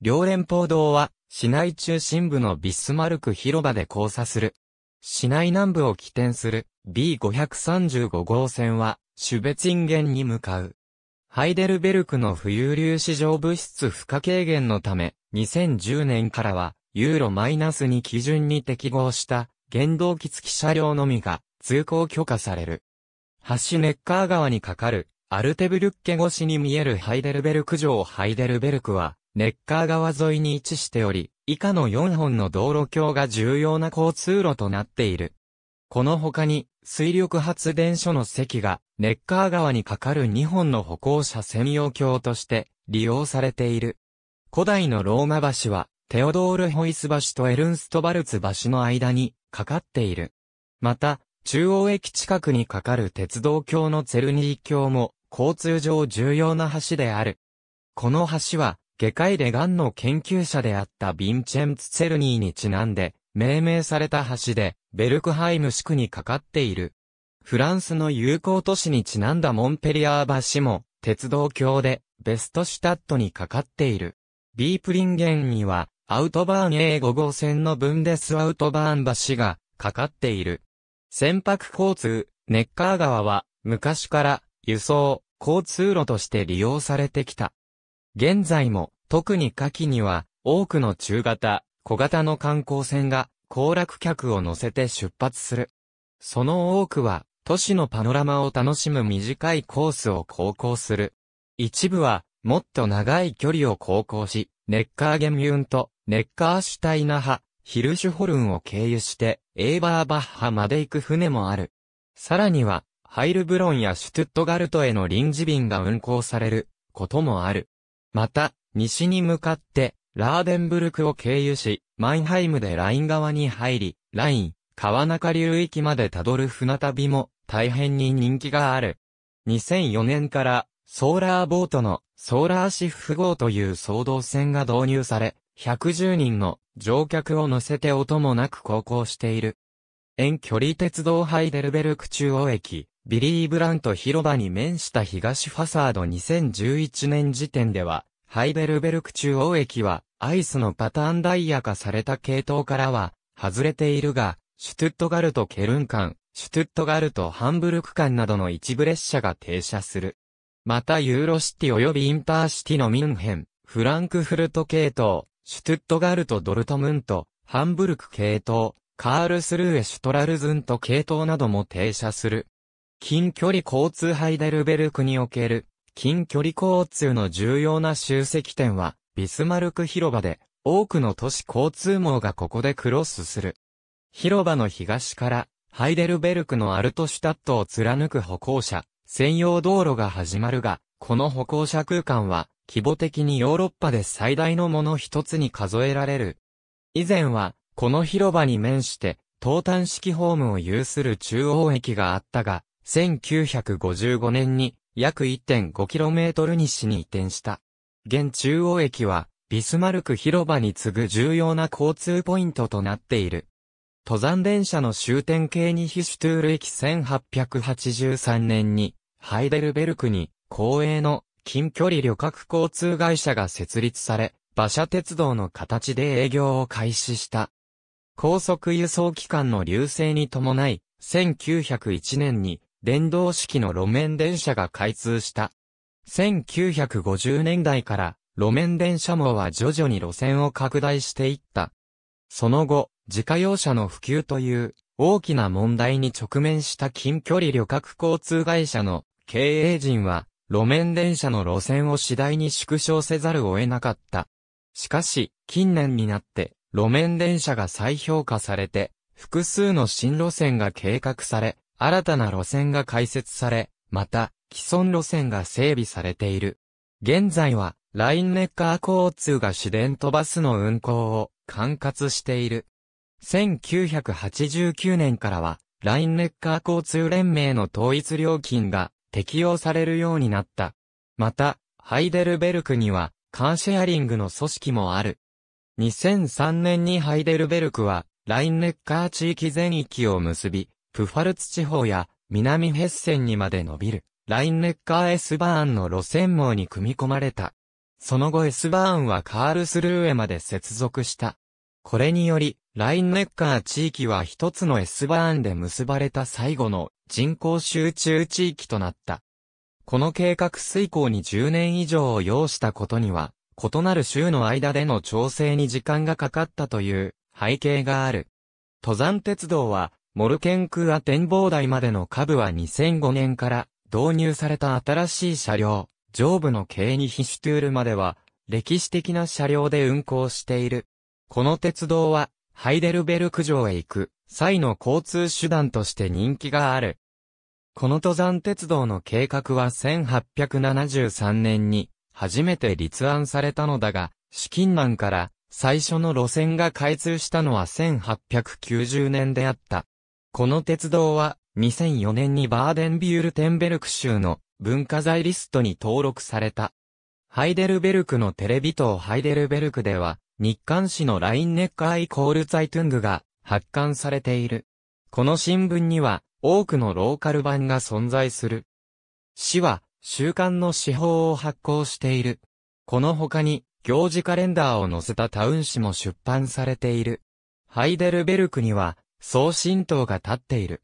両連邦道は、市内中心部のビスマルク広場で交差する。市内南部を起点する B535 号線は、シュベツインゲンに向かう。ハイデルベルクの浮遊粒子状物質負荷軽減のため、2010年からは、ユーロマイナスに基準に適合した、原動機付き車両のみが、通行許可される。橋ネッカー川に架かる、アルテブリュッケ越しに見えるハイデルベルク城ハイデルベルクは、ネッカー川沿いに位置しており、以下の4本の道路橋が重要な交通路となっている。この他に、水力発電所の席が、ネッカー川に架かる2本の歩行者専用橋として利用されている。古代のローマ橋は、テオドール・ホイス橋とエルンストバルツ橋の間に架かっている。また、中央駅近くに架かる鉄道橋のツェルニー橋も、交通上重要な橋である。この橋は、下界医で癌の研究者であったヴィンチェンツ・セェルニーにちなんで、命名された橋で、ベルクハイム市区にかかっている。フランスの友好都市にちなんだモンペリアー橋も、鉄道橋で、ベストシュタットにかかっている。ビープリンゲンには、アウトバーン A5 号線のブンデスアウトバーン橋が、かかっている。船舶交通、ネッカー川は、昔から、輸送、交通路として利用されてきた。現在も、特に夏季には、多くの中型、小型の観光船が、行楽客を乗せて出発する。その多くは、都市のパノラマを楽しむ短いコースを航行する。一部は、もっと長い距離を航行し、ネッカーゲミュンと、ネッカーシュタイナハ、ヒルシュホルンを経由して、エーバーバッハまで行く船もある。さらには、ハイルブロンやシュトゥットガルトへの臨時便が運行されることもある。また、西に向かって、ラーデンブルクを経由し、マンハイムでライン側に入り、ライン、川中流域までたどる船旅も大変に人気がある。2004年からソーラーボートのソーラーシフフ号という総動船が導入され、110人の乗客を乗せて音もなく航行している。遠距離鉄道ハイデルベルク中央駅、ビリー・ブラント広場に面した東ファサード2011年時点では、ハイベルベルク中央駅は、アイスのパターンダイヤ化された系統からは、外れているが、シュトゥットガルト・ケルン間、シュトゥットガルト・ハンブルク間などの一部列車が停車する。またユーロシティ及びインターシティのミュンヘン、フランクフルト系統、シュトゥットガルト・ドルトムント、ハンブルク系統、カールスルーエ・シュトラルズント系統なども停車する。近距離交通ハイデルベルクにおける、近距離交通の重要な集積点は、ビスマルク広場で、多くの都市交通網がここでクロスする。広場の東から、ハイデルベルクのアルトシュタットを貫く歩行者、専用道路が始まるが、この歩行者空間は、規模的にヨーロッパで最大のもの一つに数えられる。以前は、この広場に面して、東端式ホームを有する中央駅があったが、1955年に約 1.5km 西に移転した。現中央駅は、ビスマルク広場に次ぐ重要な交通ポイントとなっている。登山電車の終点系にヒシュトゥール駅1883年に、ハイデルベルクに、公営の近距離旅客交通会社が設立され、馬車鉄道の形で営業を開始した。高速輸送機関の流星に伴い、1901年に電動式の路面電車が開通した。1950年代から路面電車網は徐々に路線を拡大していった。その後、自家用車の普及という大きな問題に直面した近距離旅客交通会社の経営陣は路面電車の路線を次第に縮小せざるを得なかった。しかし、近年になって路面電車が再評価されて複数の新路線が計画され、新たな路線が開設され、また、既存路線が整備されている。現在は、ラインネッカー交通が市電とバスの運行を管轄している。1989年からは、ラインネッカー交通連盟の統一料金が適用されるようになった。また、ハイデルベルクには、カーシェアリングの組織もある。2003年にハイデルベルクは、ラインネッカー地域全域を結び、プファルツ地方や南ヘッセンにまで伸びる、ラインネッカー S バーンの路線網に組み込まれた。その後 S バーンはカールスルーへまで接続した。これにより、ラインネッカー地域は一つの S バーンで結ばれた最後の人口集中地域となった。この計画遂行に10年以上を要したことには、異なる州の間での調整に時間がかかったという背景がある。登山鉄道はモルケンクア展望台までの下部は2005年から導入された新しい車両、上部のケーニヒシュトゥールまでは歴史的な車両で運行している。この鉄道はハイデルベルク城へ行く際の交通手段として人気がある。この登山鉄道の計画は1873年に初めて立案されたのだが、資金難から最初の路線が開通したのは1890年であった。この鉄道は、2004年にバーデンビュールテンベルク州の文化財リストに登録された。ハイデルベルクのテレビ塔ハイデルベルクでは、日刊誌のラインネッカーイコールザイトゥングが発刊されている。この新聞には多くのローカル版が存在する。市は週刊の司法を発行している。この他に行事カレンダーを載せたタウン誌も出版されている。ハイデルベルクには送信塔が立っている。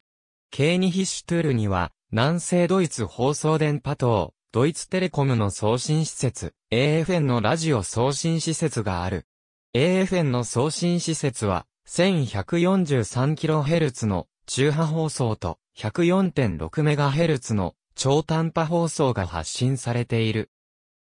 ケーニヒシュトゥールには、南西ドイツ放送電波塔、ドイツテレコムの送信施設、AFN のラジオ送信施設がある。AFN の送信施設は、1143kHz の中波放送と 104.6MHz の超短波放送が発信されている。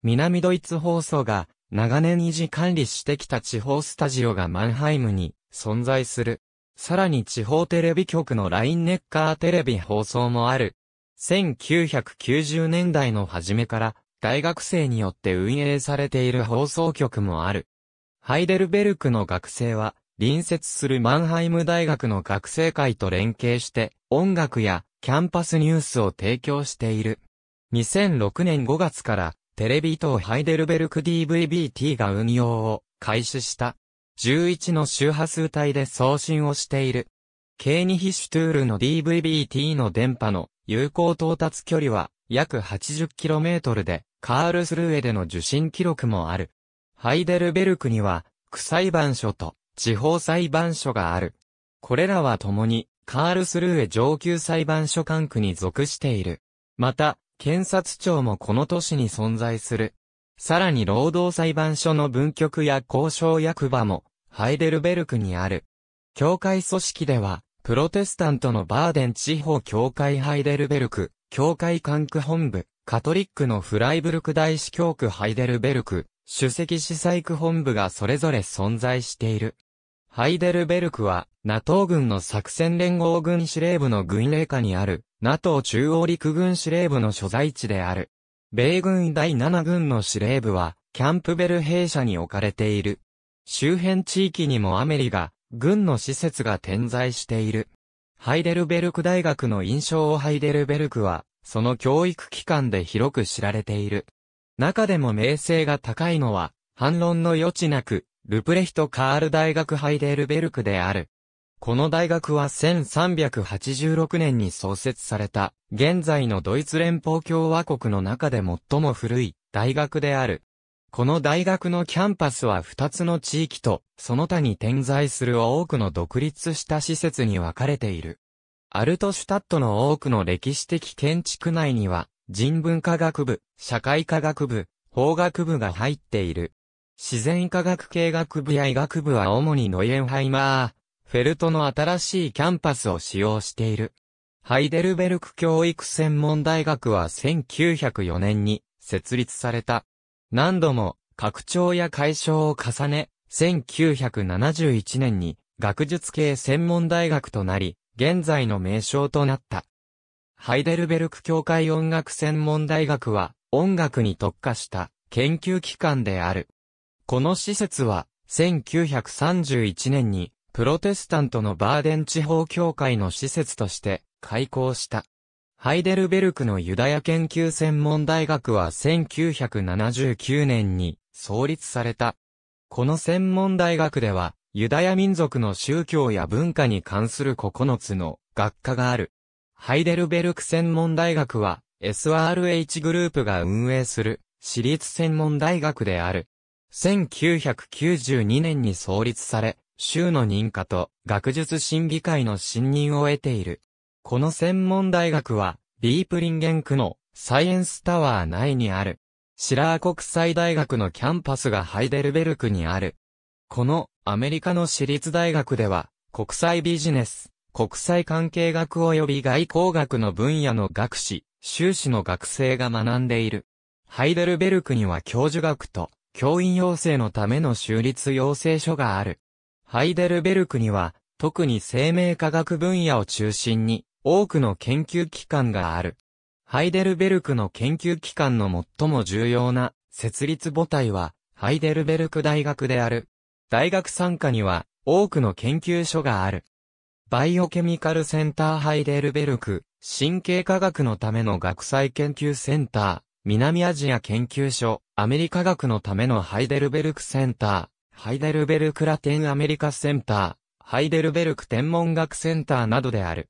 南ドイツ放送が長年維持管理してきた地方スタジオがマンハイムに存在する。さらに地方テレビ局のラインネッカーテレビ放送もある。1990年代の初めから大学生によって運営されている放送局もある。ハイデルベルクの学生は隣接するマンハイム大学の学生会と連携して音楽やキャンパスニュースを提供している。2006年5月からテレビ等ハイデルベルク DVB-T が運用を開始した。11の周波数帯で送信をしている。K2 ヒシュトゥールの DVB-T の電波の有効到達距離は約 80km で、カールスルーエでの受信記録もある。ハイデルベルクには、区裁判所と地方裁判所がある。これらは共に、カールスルーエ上級裁判所管区に属している。また、検察庁もこの都市に存在する。さらに労働裁判所の分局や交渉役場も、ハイデルベルクにある。教会組織では、プロテスタントのバーデン地方教会ハイデルベルク、教会管区本部、カトリックのフライブルク大司教区ハイデルベルク、主席司祭区本部がそれぞれ存在している。ハイデルベルクは、NATO 軍の作戦連合軍司令部の軍令下にある、NATO 中央陸軍司令部の所在地である。米軍第7軍の司令部は、キャンプベル兵舎に置かれている。周辺地域にもアメリが、軍の施設が点在している。ハイデルベルク大学の印象をハイデルベルクは、その教育機関で広く知られている。中でも名声が高いのは、反論の余地なく、ルプレヒト・カール大学ハイデルベルクである。この大学は1386年に創設された、現在のドイツ連邦共和国の中で最も古い大学である。この大学のキャンパスは2つの地域と、その他に点在する多くの独立した施設に分かれている。アルトシュタットの多くの歴史的建築内には、人文科学部、社会科学部、法学部が入っている。自然科学系学部や医学部は主にノイエンハイマー、フェルトの新しいキャンパスを使用している。ハイデルベルク教育専門大学は1904年に設立された。何度も拡張や解消を重ね、1971年に学術系専門大学となり、現在の名称となった。ハイデルベルク協会音楽専門大学は音楽に特化した研究機関である。この施設は1931年にプロテスタントのバーデン地方協会の施設として開校した。ハイデルベルクのユダヤ研究専門大学は1979年に創立された。この専門大学では、ユダヤ民族の宗教や文化に関する9つの学科がある。ハイデルベルク専門大学は SRH グループが運営する私立専門大学である。1992年に創立され、州の認可と学術審議会の信任を得ている。この専門大学は、ビープリンゲン区のサイエンスタワー内にある。シラー国際大学のキャンパスがハイデルベルクにある。このアメリカの私立大学では、国際ビジネス、国際関係学及び外交学の分野の学士、修士の学生が学んでいる。ハイデルベルクには教授学と教員養成のための州立養成所がある。ハイデルベルクには、特に生命科学分野を中心に、多くの研究機関がある。ハイデルベルクの研究機関の最も重要な設立母体は、ハイデルベルク大学である。大学参加には、多くの研究所がある。バイオケミカルセンターハイデルベルク、神経科学のための学際研究センター、南アジア研究所、アメリカ学のためのハイデルベルクセンター、ハイデルベルクラテンアメリカセンター、ハイデルベルク天文学センターなどである。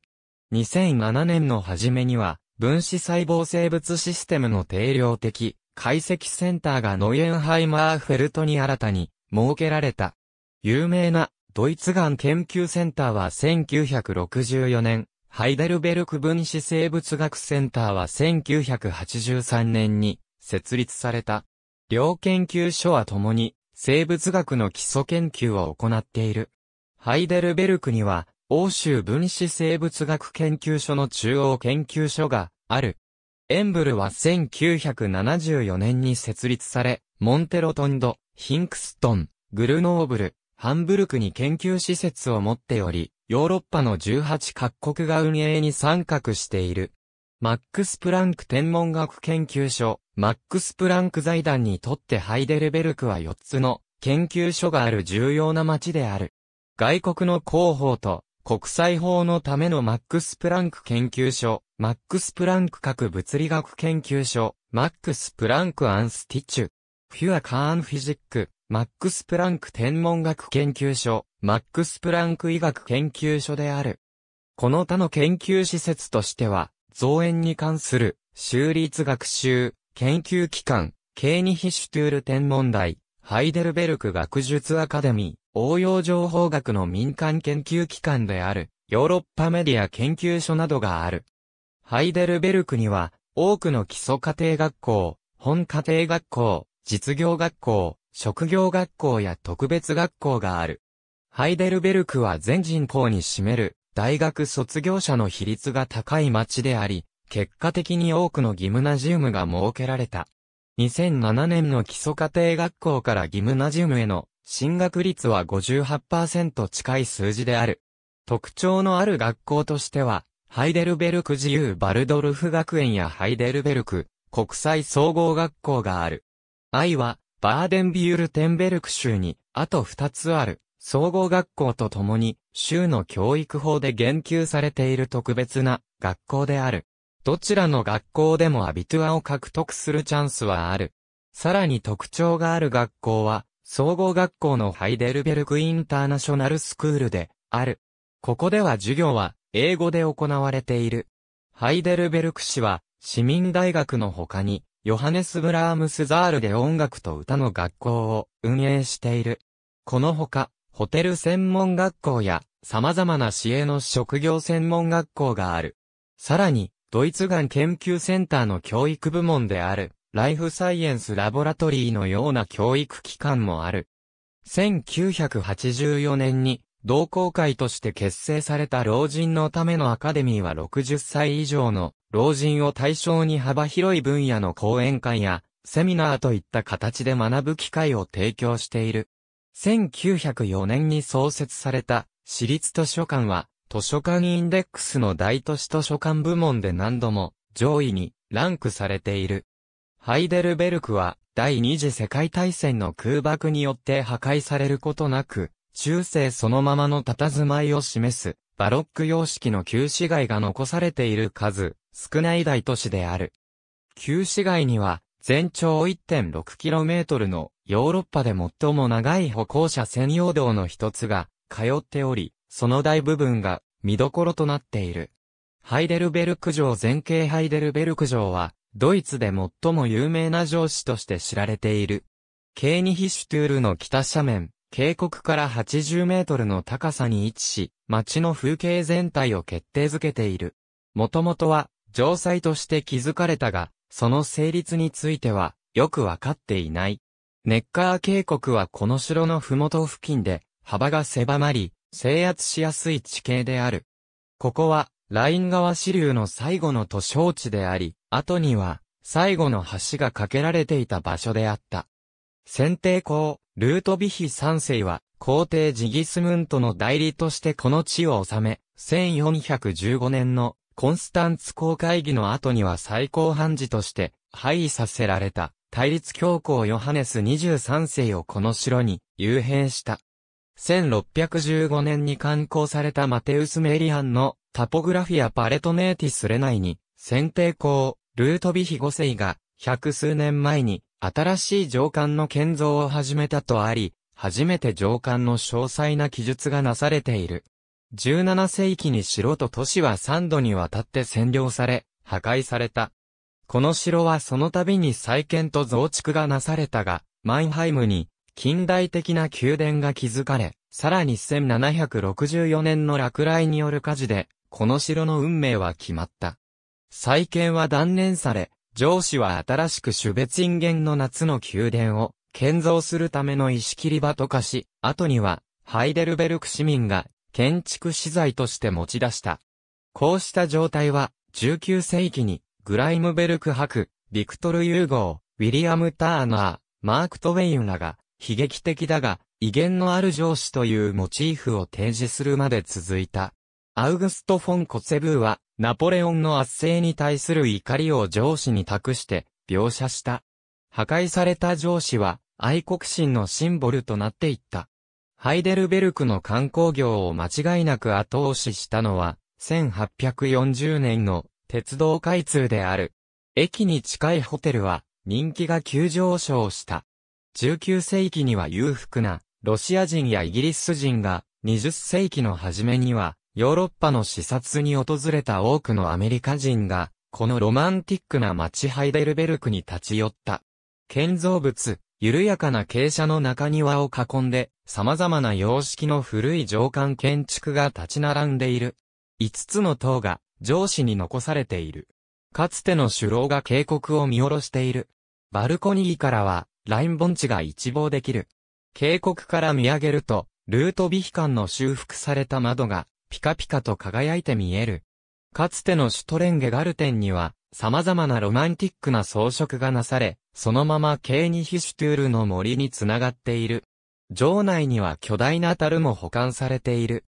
2007年の初めには、分子細胞生物システムの定量的解析センターがノイエンハイマーフェルトに新たに設けられた。有名なドイツガン研究センターは1964年、ハイデルベルク分子生物学センターは1983年に設立された。両研究所は共に生物学の基礎研究を行っている。ハイデルベルクには欧州分子生物学研究所の中央研究所がある。エンブルは1974年に設立され、モンテロトンド、ヒンクストン、グルノーブル、ハンブルクに研究施設を持っており、ヨーロッパの18各国が運営に参画している。マックス・プランク天文学研究所、マックス・プランク財団にとってハイデルベルクは4つの研究所がある重要な町である。外国の広報と国際法のためのマックス・プランク研究所、マックス・プランク核物理学研究所、マックス・プランク・アンスティチュ、フュア・カーン・フィジック、マックス・プランク天文学研究所、マックス・プランク医学研究所である。この他の研究施設としては、造園に関する、州立学習、研究機関、ケーニヒシュトゥール天文台、ハイデルベルク学術アカデミー、応用情報学の民間研究機関である、ヨーロッパメディア研究所などがある。ハイデルベルクには、多くの基礎家庭学校、本家庭学校、実業学校、職業学校や特別学校がある。ハイデルベルクは全人口に占める大学卒業者の比率が高い町であり、結果的に多くのギムナジウムが設けられた。2007年の基礎家庭学校からギムナジウムへの進学率は58%近い数字である。特徴のある学校としては、ハイデルベルク自由バルドルフ学園やハイデルベルク国際総合学校がある。愛は、バーデンビュールテンベルク州に、あと2つある、総合学校とともに、州の教育法で言及されている特別な学校である。どちらの学校でもアビトゥアを獲得するチャンスはある。さらに特徴がある学校は、総合学校のハイデルベルクインターナショナルスクールで、ある。ここでは授業は、英語で行われている。ハイデルベルク市は、市民大学の他に、ヨハネス・ブラームス・ザールで音楽と歌の学校を運営している。このほか、ホテル専門学校や様々な市営の職業専門学校がある。さらに、ドイツがん研究センターの教育部門である、ライフサイエンスラボラトリーのような教育機関もある。1984年に、同好会として結成された老人のためのアカデミーは60歳以上の老人を対象に幅広い分野の講演会やセミナーといった形で学ぶ機会を提供している。1904年に創設された私立図書館は図書館インデックスの大都市図書館部門で何度も上位にランクされている。ハイデルベルクは第二次世界大戦の空爆によって破壊されることなく、中世そのままの佇まいを示すバロック様式の旧市街が残されている数少ない大都市である。旧市街には全長 1.6km のヨーロッパで最も長い歩行者専用道の一つが通っており、その大部分が見どころとなっている。ハイデルベルク城全景ハイデルベルク城は、ドイツで最も有名な城市として知られている。ケーニヒシュトゥールの北斜面、渓谷から80メートルの高さに位置し、街の風景全体を決定づけている。もともとは、城塞として築かれたが、その成立については、よくわかっていない。ネッカー渓谷はこの城の麓付近で、幅が狭まり、制圧しやすい地形である。ここは、ライン川支流の最後の都市地であり、後には、最後の橋が架けられていた場所であった。先定公、ルートビヒ三世は、皇帝ジギスムントの代理としてこの地を治め、1415年のコンスタンツ公会議の後には最高判事として廃位させられた対立教皇ヨハネス23世をこの城に幽閉した。1615年に刊行されたマテウス・メリアンのタポグラフィア・パレトネーティス・レナイに、先定校、ルートビヒ五世が、百数年前に、新しい上官の建造を始めたとあり、初めて上官の詳細な記述がなされている。17世紀に城と都市は3度にわたって占領され、破壊された。この城はその度に再建と増築がなされたが、マインハイムに近代的な宮殿が築かれ、さらに1764年の落雷による火事で、この城の運命は決まった。再建は断念され、上司は新しく種別人間の夏の宮殿を建造するための石切り場と化し、後にはハイデルベルク市民が建築資材として持ち出した。こうした状態は19世紀にグライムベルク博、ビクトル・ユーゴー、ウィリアム・ターナー、マーク・トウェインらが悲劇的だが、威厳のある上司というモチーフを提示するまで続いた。アウグスト・フォン・コツェブーは、ナポレオンの圧政に対する怒りを上司に託して、描写した。破壊された上司は、愛国心のシンボルとなっていった。ハイデルベルクの観光業を間違いなく後押ししたのは、1840年の鉄道開通である。駅に近いホテルは人気が急上昇した。19世紀には裕福なロシア人やイギリス人が20世紀の初めにはヨーロッパの視察に訪れた多くのアメリカ人がこのロマンティックな街ハイデルベルクに立ち寄った。建造物、緩やかな傾斜の中庭を囲んで様々な様式の古い上官建築が立ち並んでいる。5つの塔が上司に残されている。かつての首脳が渓谷を見下ろしている。バルコニーからはライン盆地が一望できる。渓谷から見上げると、ルートビヒンの修復された窓が、ピカピカと輝いて見える。かつてのシュトレンゲガルテンには、様々なロマンティックな装飾がなされ、そのままケーニヒシュトゥールの森につながっている。城内には巨大な樽も保管されている。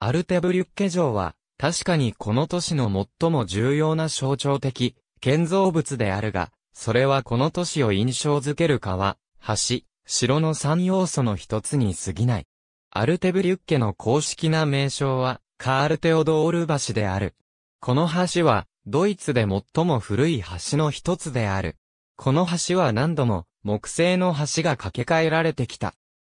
アルテブリュッケ城は、確かにこの都市の最も重要な象徴的、建造物であるが、それはこの都市を印象づける川、橋、城の三要素の一つに過ぎない。アルテブリュッケの公式な名称は、カールテオドール橋である。この橋は、ドイツで最も古い橋の一つである。この橋は何度も、木製の橋が架け替えられてきた。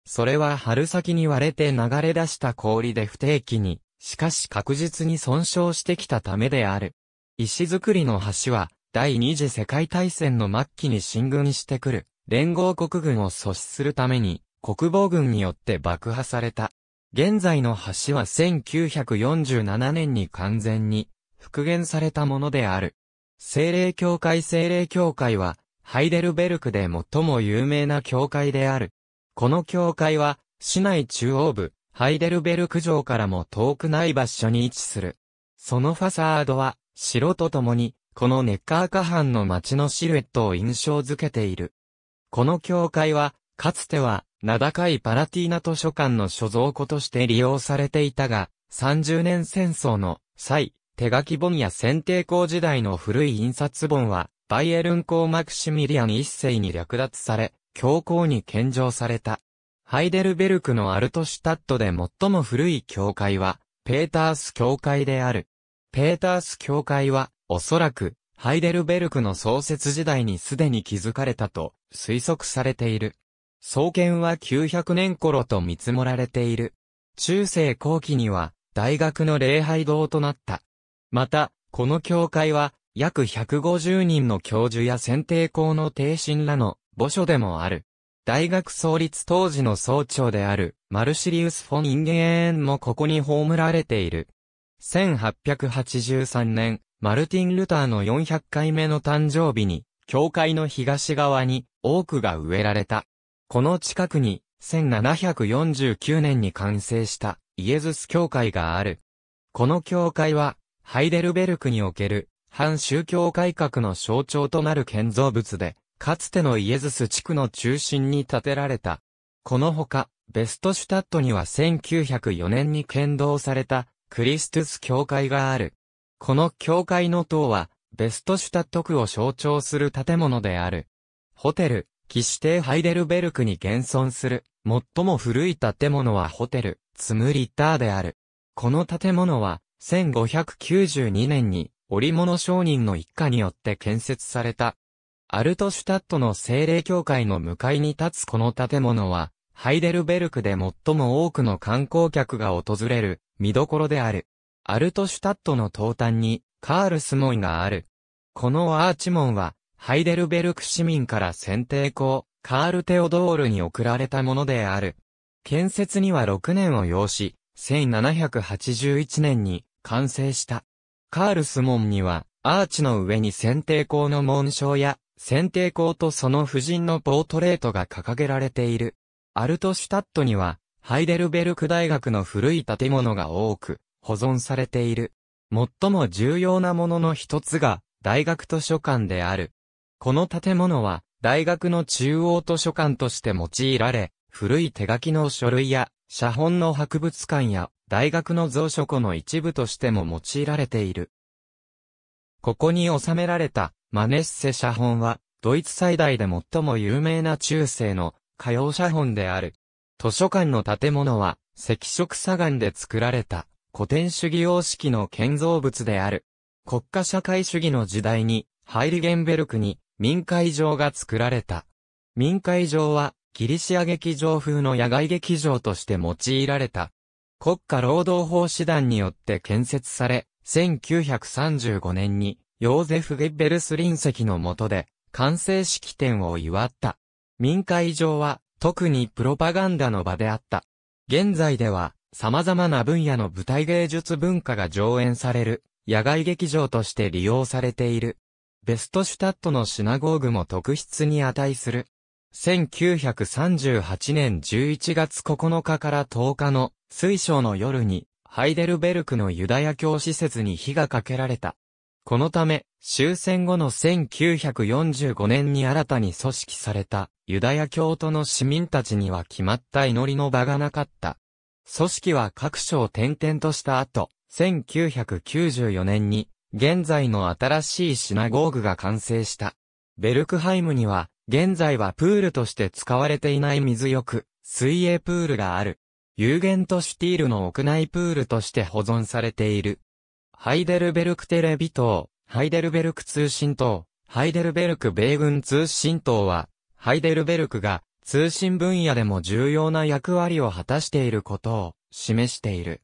それは春先に割れて流れ出した氷で不定期に、しかし確実に損傷してきたためである。石造りの橋は、第二次世界大戦の末期に進軍してくる、連合国軍を阻止するために、国防軍によって爆破された。現在の橋は1947年に完全に復元されたものである。精霊教会精霊教会は、ハイデルベルクで最も有名な教会である。この教会は、市内中央部、ハイデルベルク城からも遠くない場所に位置する。そのファサードは、城と共に、このネッカーカハンの街のシルエットを印象づけている。この教会は、かつては、名高いパラティーナ図書館の所蔵庫として利用されていたが、30年戦争の際、手書き本や選定校時代の古い印刷本は、バイエルン公マクシミリアン一世に略奪され、教皇に献上された。ハイデルベルクのアルトシュタットで最も古い教会は、ペータース教会である。ペータース教会は、おそらく、ハイデルベルクの創設時代にすでに築かれたと推測されている。創建は900年頃と見積もられている。中世後期には大学の礼拝堂となった。また、この教会は約150人の教授や選定校の帝神らの墓所でもある。大学創立当時の総長であるマルシリウス・フォン・インゲーンもここに葬られている。1883年、マルティン・ルターの400回目の誕生日に、教会の東側に多くが植えられた。この近くに、1749年に完成したイエズス教会がある。この教会は、ハイデルベルクにおける反宗教改革の象徴となる建造物で、かつてのイエズス地区の中心に建てられた。このほか、ベストシュタットには1904年に建造されたクリストゥス教会がある。この教会の塔は、ベストシュタット区を象徴する建物である。ホテル、騎士邸ハイデルベルクに現存する、最も古い建物はホテル、ツムリッターである。この建物は、1592年に、織物商人の一家によって建設された。アルトシュタットの精霊教会の向かいに立つこの建物は、ハイデルベルクで最も多くの観光客が訪れる見どころである。アルトシュタットの東端に、カールス門がある。このアーチ門は、ハイデルベルク市民から選定校、カール・テオドールに贈られたものである。建設には6年を要し、1781年に完成した。カールス門には、アーチの上に選定校の紋章や、選定校とその夫人のポートレートが掲げられている。アルトシュタットには、ハイデルベルク大学の古い建物が多く、保存されている。最も重要なものの一つが大学図書館である。この建物は大学の中央図書館として用いられ、古い手書きの書類や写本の博物館や大学の蔵書庫の一部としても用いられている。ここに収められたマネッセ写本はドイツ最大で最も有名な中世の歌謡写本である。図書館の建物は赤色砂岩で作られた古典主義様式の建造物である。国家社会主義の時代に、ハイルゲンベルクに民会場が作られた。民会場は、ギリシア劇場風の野外劇場として用いられた。国家労働法師団によって建設され、1935年に、ヨーゼフ・ゲッベルス臨席の下で、完成式典を祝った。民会場は、特にプロパガンダの場であった。現在では、様々な分野の舞台芸術文化が上演される、野外劇場として利用されている。ベストシュタットのシナゴーグも特筆に値する。1938年11月9日から10日の水晶の夜に、ハイデルベルクのユダヤ教施設に火がかけられた。このため、終戦後の1945年に新たに組織されたユダヤ教徒の市民たちには決まった祈りの場がなかった。組織は各所を転々とした後、1994年に、現在の新しいシナゴーグが完成した。ベルクハイムには、現在はプールとして使われていない水浴、水泳プールがある。有限都市ティールの屋内プールとして保存されている。ハイデルベルクテレビ塔、ハイデルベルク通信塔、ハイデルベルク米軍通信塔は、ハイデルベルクが通信分野でも重要な役割を果たしていることを示している。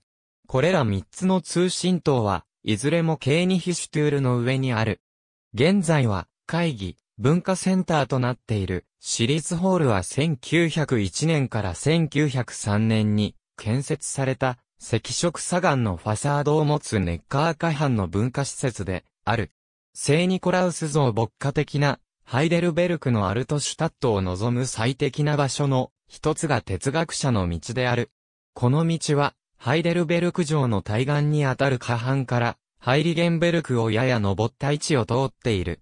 これら3つの通信塔は、いずれもーニヒシュトゥールの上にある。現在は、会議、文化センターとなっている、私立ホールは1901年から1903年に建設された赤色砂岩のファサードを持つネッカー海藩の文化施設である。聖ニコラウス像牧歌的なハイデルベルクのアルトシュタットを望む最適な場所の一つが哲学者の道である。この道は、ハイデルベルク城の対岸にあたる下半から、ハイリゲンベルクをやや登った位置を通っている。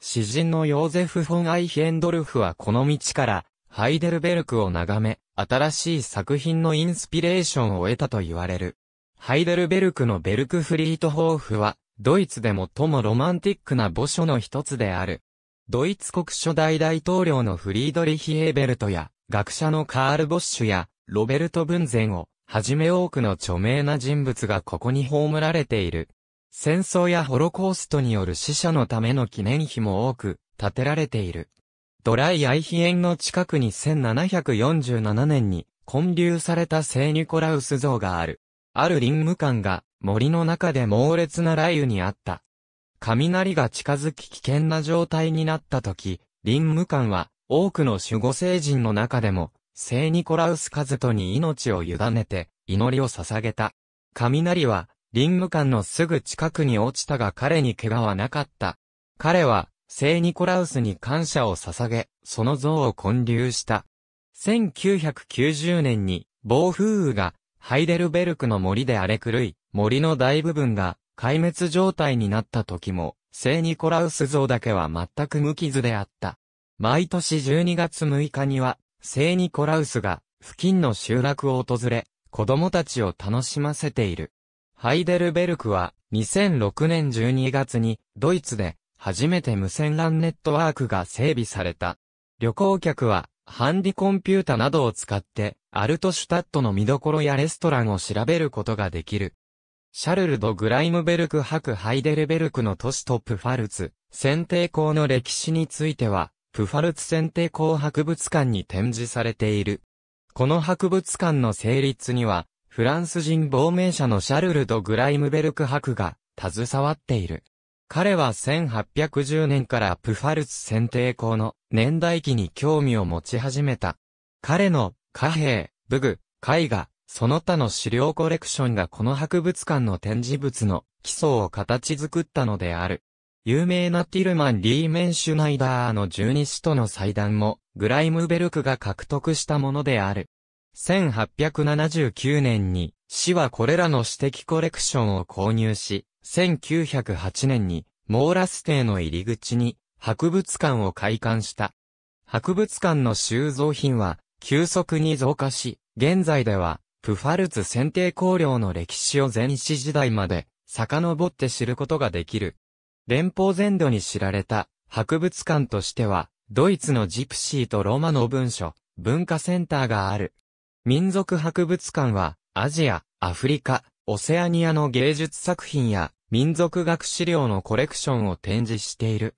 詩人のヨーゼフ・フォン・アイヒエンドルフはこの道から、ハイデルベルクを眺め、新しい作品のインスピレーションを得たと言われる。ハイデルベルクのベルクフリートホーフは、ドイツで最もロマンティックな墓所の一つである。ドイツ国初代大統領のフリードリヒ・エーベルトや、学者のカール・ボッシュや、ロベルト・ブンゼンを、はじめ多くの著名な人物がここに葬られている。戦争やホロコーストによる死者のための記念碑も多く建てられている。ドライアイヒエンの近くに1747年に建立された聖ニコラウス像がある。ある林務官が森の中で猛烈な雷雨にあった雷が近づき危険な状態になった時、林無官は、多くの守護聖人の中でも、聖ニコラウスカズトに命を委ねて、祈りを捧げた。雷は、林無官のすぐ近くに落ちたが彼に怪我はなかった。彼は、聖ニコラウスに感謝を捧げ、その像を建立した。1990年に、暴風雨が、ハイデルベルクの森で荒れ狂い、森の大部分が壊滅状態になった時も、聖ニコラウス像だけは全く無傷であった。毎年12月6日には、聖ニコラウスが付近の集落を訪れ、子供たちを楽しませている。ハイデルベルクは2006年12月にドイツで初めて無線 LAN ネットワークが整備された。旅行客はハンディコンピュータなどを使ってアルトシュタットの見どころやレストランを調べることができる。シャルルド・グライムベルク博ハイデルベルクの都市とプファルツ、選定校の歴史については、プファルツ選定校博物館に展示されている。この博物館の成立には、フランス人亡命者のシャルルド・グライムベルク博が携わっている。彼は1810年からプファルツ選定校の年代記に興味を持ち始めた。彼の貨幣、武具、絵画、その他の資料コレクションがこの博物館の展示物の基礎を形作ったのである。有名なティルマン・リーメン・シュナイダーの十二使徒の祭壇も、グライムベルクが獲得したものである。1879年に、市はこれらの私的コレクションを購入し、1908年に、モーラステーの入り口に、博物館を開館した。博物館の収蔵品は、急速に増加し、現在では、プファルツ選定公領の歴史を前史時代まで遡って知ることができる。連邦全土に知られた博物館としては、ドイツのジプシーとロマの文書、文化センターがある。民族博物館は、アジア、アフリカ、オセアニアの芸術作品や民族学資料のコレクションを展示している。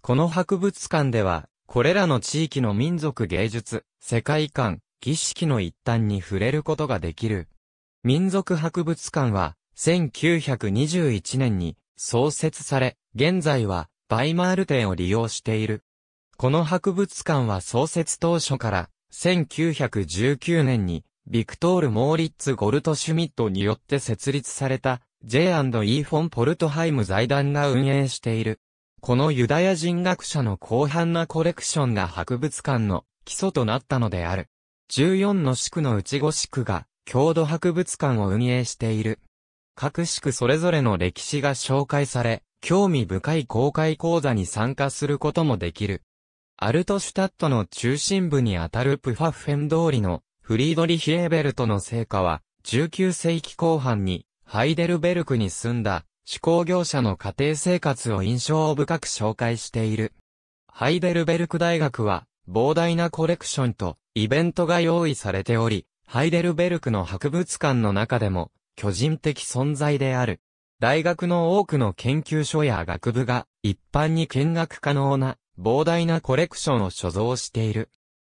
この博物館では、これらの地域の民族芸術、世界観、儀式の一端に触れることができる。民族博物館は、1921年に創設され、現在は、バイマール店を利用している。この博物館は創設当初から、1919年に、ビクトール・モーリッツ・ゴルトシュミットによって設立された、J&E フォン・ポルトハイム財団が運営している。このユダヤ人学者の広範なコレクションが博物館の基礎となったのである。14の市区のうち5市区が、郷土博物館を運営している。各市区それぞれの歴史が紹介され、興味深い公開講座に参加することもできる。アルトシュタットの中心部にあたるプファッフェン通りのフリードリヒ・エーベルトの成果は、19世紀後半にハイデルベルクに住んだ手工業者の家庭生活を印象深く紹介している。ハイデルベルク大学は膨大なコレクションとイベントが用意されており、ハイデルベルクの博物館の中でも、巨人的存在である。大学の多くの研究所や学部が、一般に見学可能な、膨大なコレクションを所蔵している。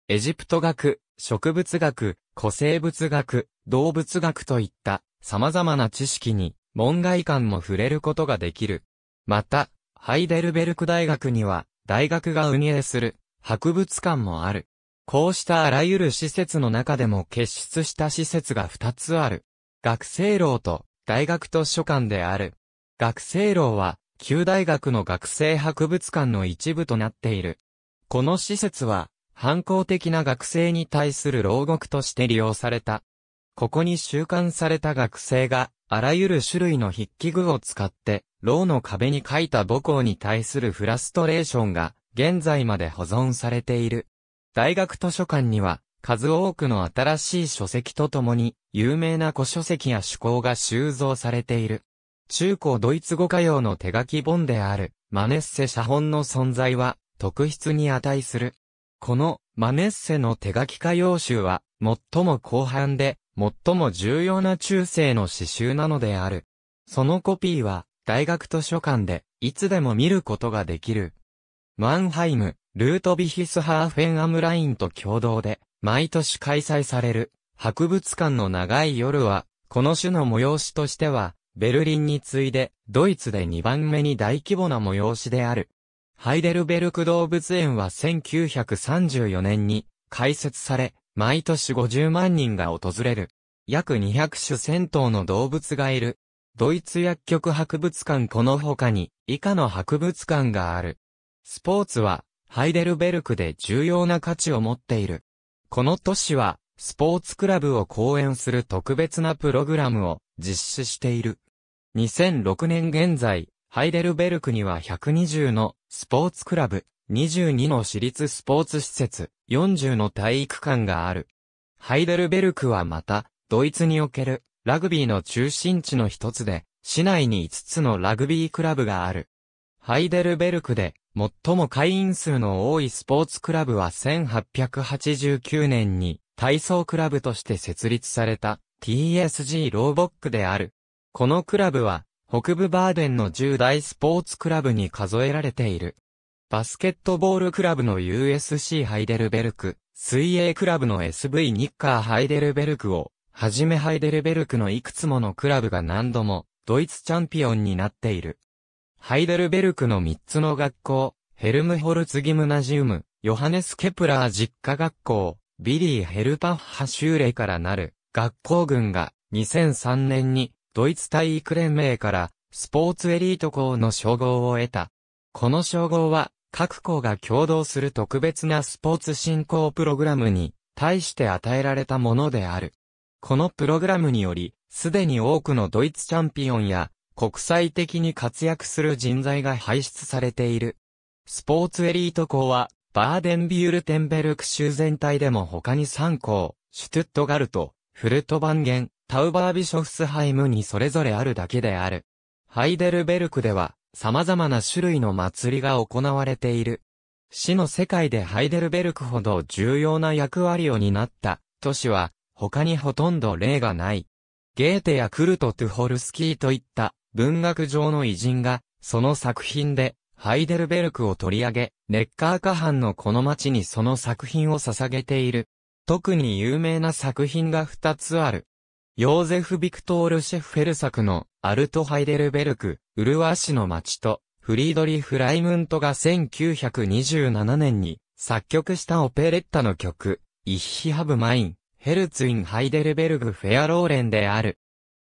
エジプト学、植物学、古生物学、動物学といった、様々な知識に、門外観も触れることができる。また、ハイデルベルク大学には、大学が運営する、博物館もある。こうしたあらゆる施設の中でも結出した施設が2つある。学生寮と大学図書館である。学生寮は、旧大学の学生博物館の一部となっている。この施設は、反抗的な学生に対する牢獄として利用された。ここに収監された学生が、あらゆる種類の筆記具を使って、牢の壁に書いた母校に対するフラストレーションが、現在まで保存されている。大学図書館には、数多くの新しい書籍とともに、有名な古書籍や趣向が収蔵されている。中古ドイツ語歌謡の手書き本である、マネッセ写本の存在は、特筆に値する。この、マネッセの手書き歌謡集は、最も広範で、最も重要な中世の詩集なのである。そのコピーは、大学図書館で、いつでも見ることができる。マンハイム、ルートビヒスハーフェンアムラインと共同で、毎年開催される、博物館の長い夜は、この種の催しとしては、ベルリンに次いで、ドイツで2番目に大規模な催しである。ハイデルベルク動物園は1934年に開設され、毎年50万人が訪れる。約200種1000頭の動物がいる。ドイツ薬局博物館この他に以下の博物館がある。スポーツはハイデルベルクで重要な価値を持っている。この都市は、スポーツクラブを講演する特別なプログラムを実施している。2006年現在、ハイデルベルクには120のスポーツクラブ、22の私立スポーツ施設、40の体育館がある。ハイデルベルクはまた、ドイツにおけるラグビーの中心地の一つで、市内に5つのラグビークラブがある。ハイデルベルクで最も会員数の多いスポーツクラブは1889年に体操クラブとして設立された TSG ローボックである。このクラブは北部バーデンの10大スポーツクラブに数えられている。バスケットボールクラブの USC ハイデルベルク、水泳クラブの SV ニッカーハイデルベルクを、はじめハイデルベルクのいくつものクラブが何度もドイツチャンピオンになっている。ハイデルベルクの3つの学校、ヘルムホルツギムナジウム、ヨハネス・ケプラー実家学校、ビリー・ヘルパッハ修例からなる学校群が2003年にドイツ体育連盟からスポーツエリート校の称号を得た。この称号は各校が共同する特別なスポーツ振興プログラムに対して与えられたものである。このプログラムにより、すでに多くのドイツチャンピオンや国際的に活躍する人材が輩出されている。スポーツエリート校は、バーデンビュールテンベルク州全体でも他に3校、シュトゥットガルト、フルトバンゲン、タウバービショフスハイムにそれぞれあるだけである。ハイデルベルクでは、様々な種類の祭りが行われている。市の世界でハイデルベルクほど重要な役割を担った都市は他にほとんど例がない。ゲーテやクルト・トゥホルスキーといった文学上の偉人が、その作品で、ハイデルベルクを取り上げ、ネッカーカハンのこの街にその作品を捧げている。特に有名な作品が二つある。ヨーゼフ・ビクトール・シェフェル作のアルト・ハイデルベルク、ウルワー市の街と、フリードリフ・ライムントが1927年に作曲したオペレッタの曲、イッヒハブ・マイン、ヘルツイン・ハイデルベルグ・フェア・ローレンである。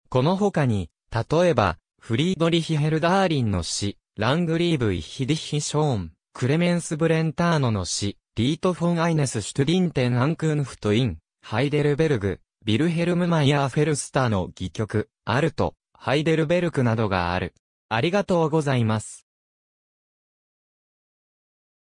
この他に、例えば、フリードリヒ・ヘルダーリンの詩、ラングリーブ・イ・ヒディヒ・ショーン、クレメンス・ブレンターノの詩、リート・フォン・アイネス・シュトゥディンテン・アンクーン・フト・イン、ハイデルベルグ、ビルヘルム・マイヤー・フェルスターの戯曲、アルト、ハイデルベルクなどがある。ありがとうございます。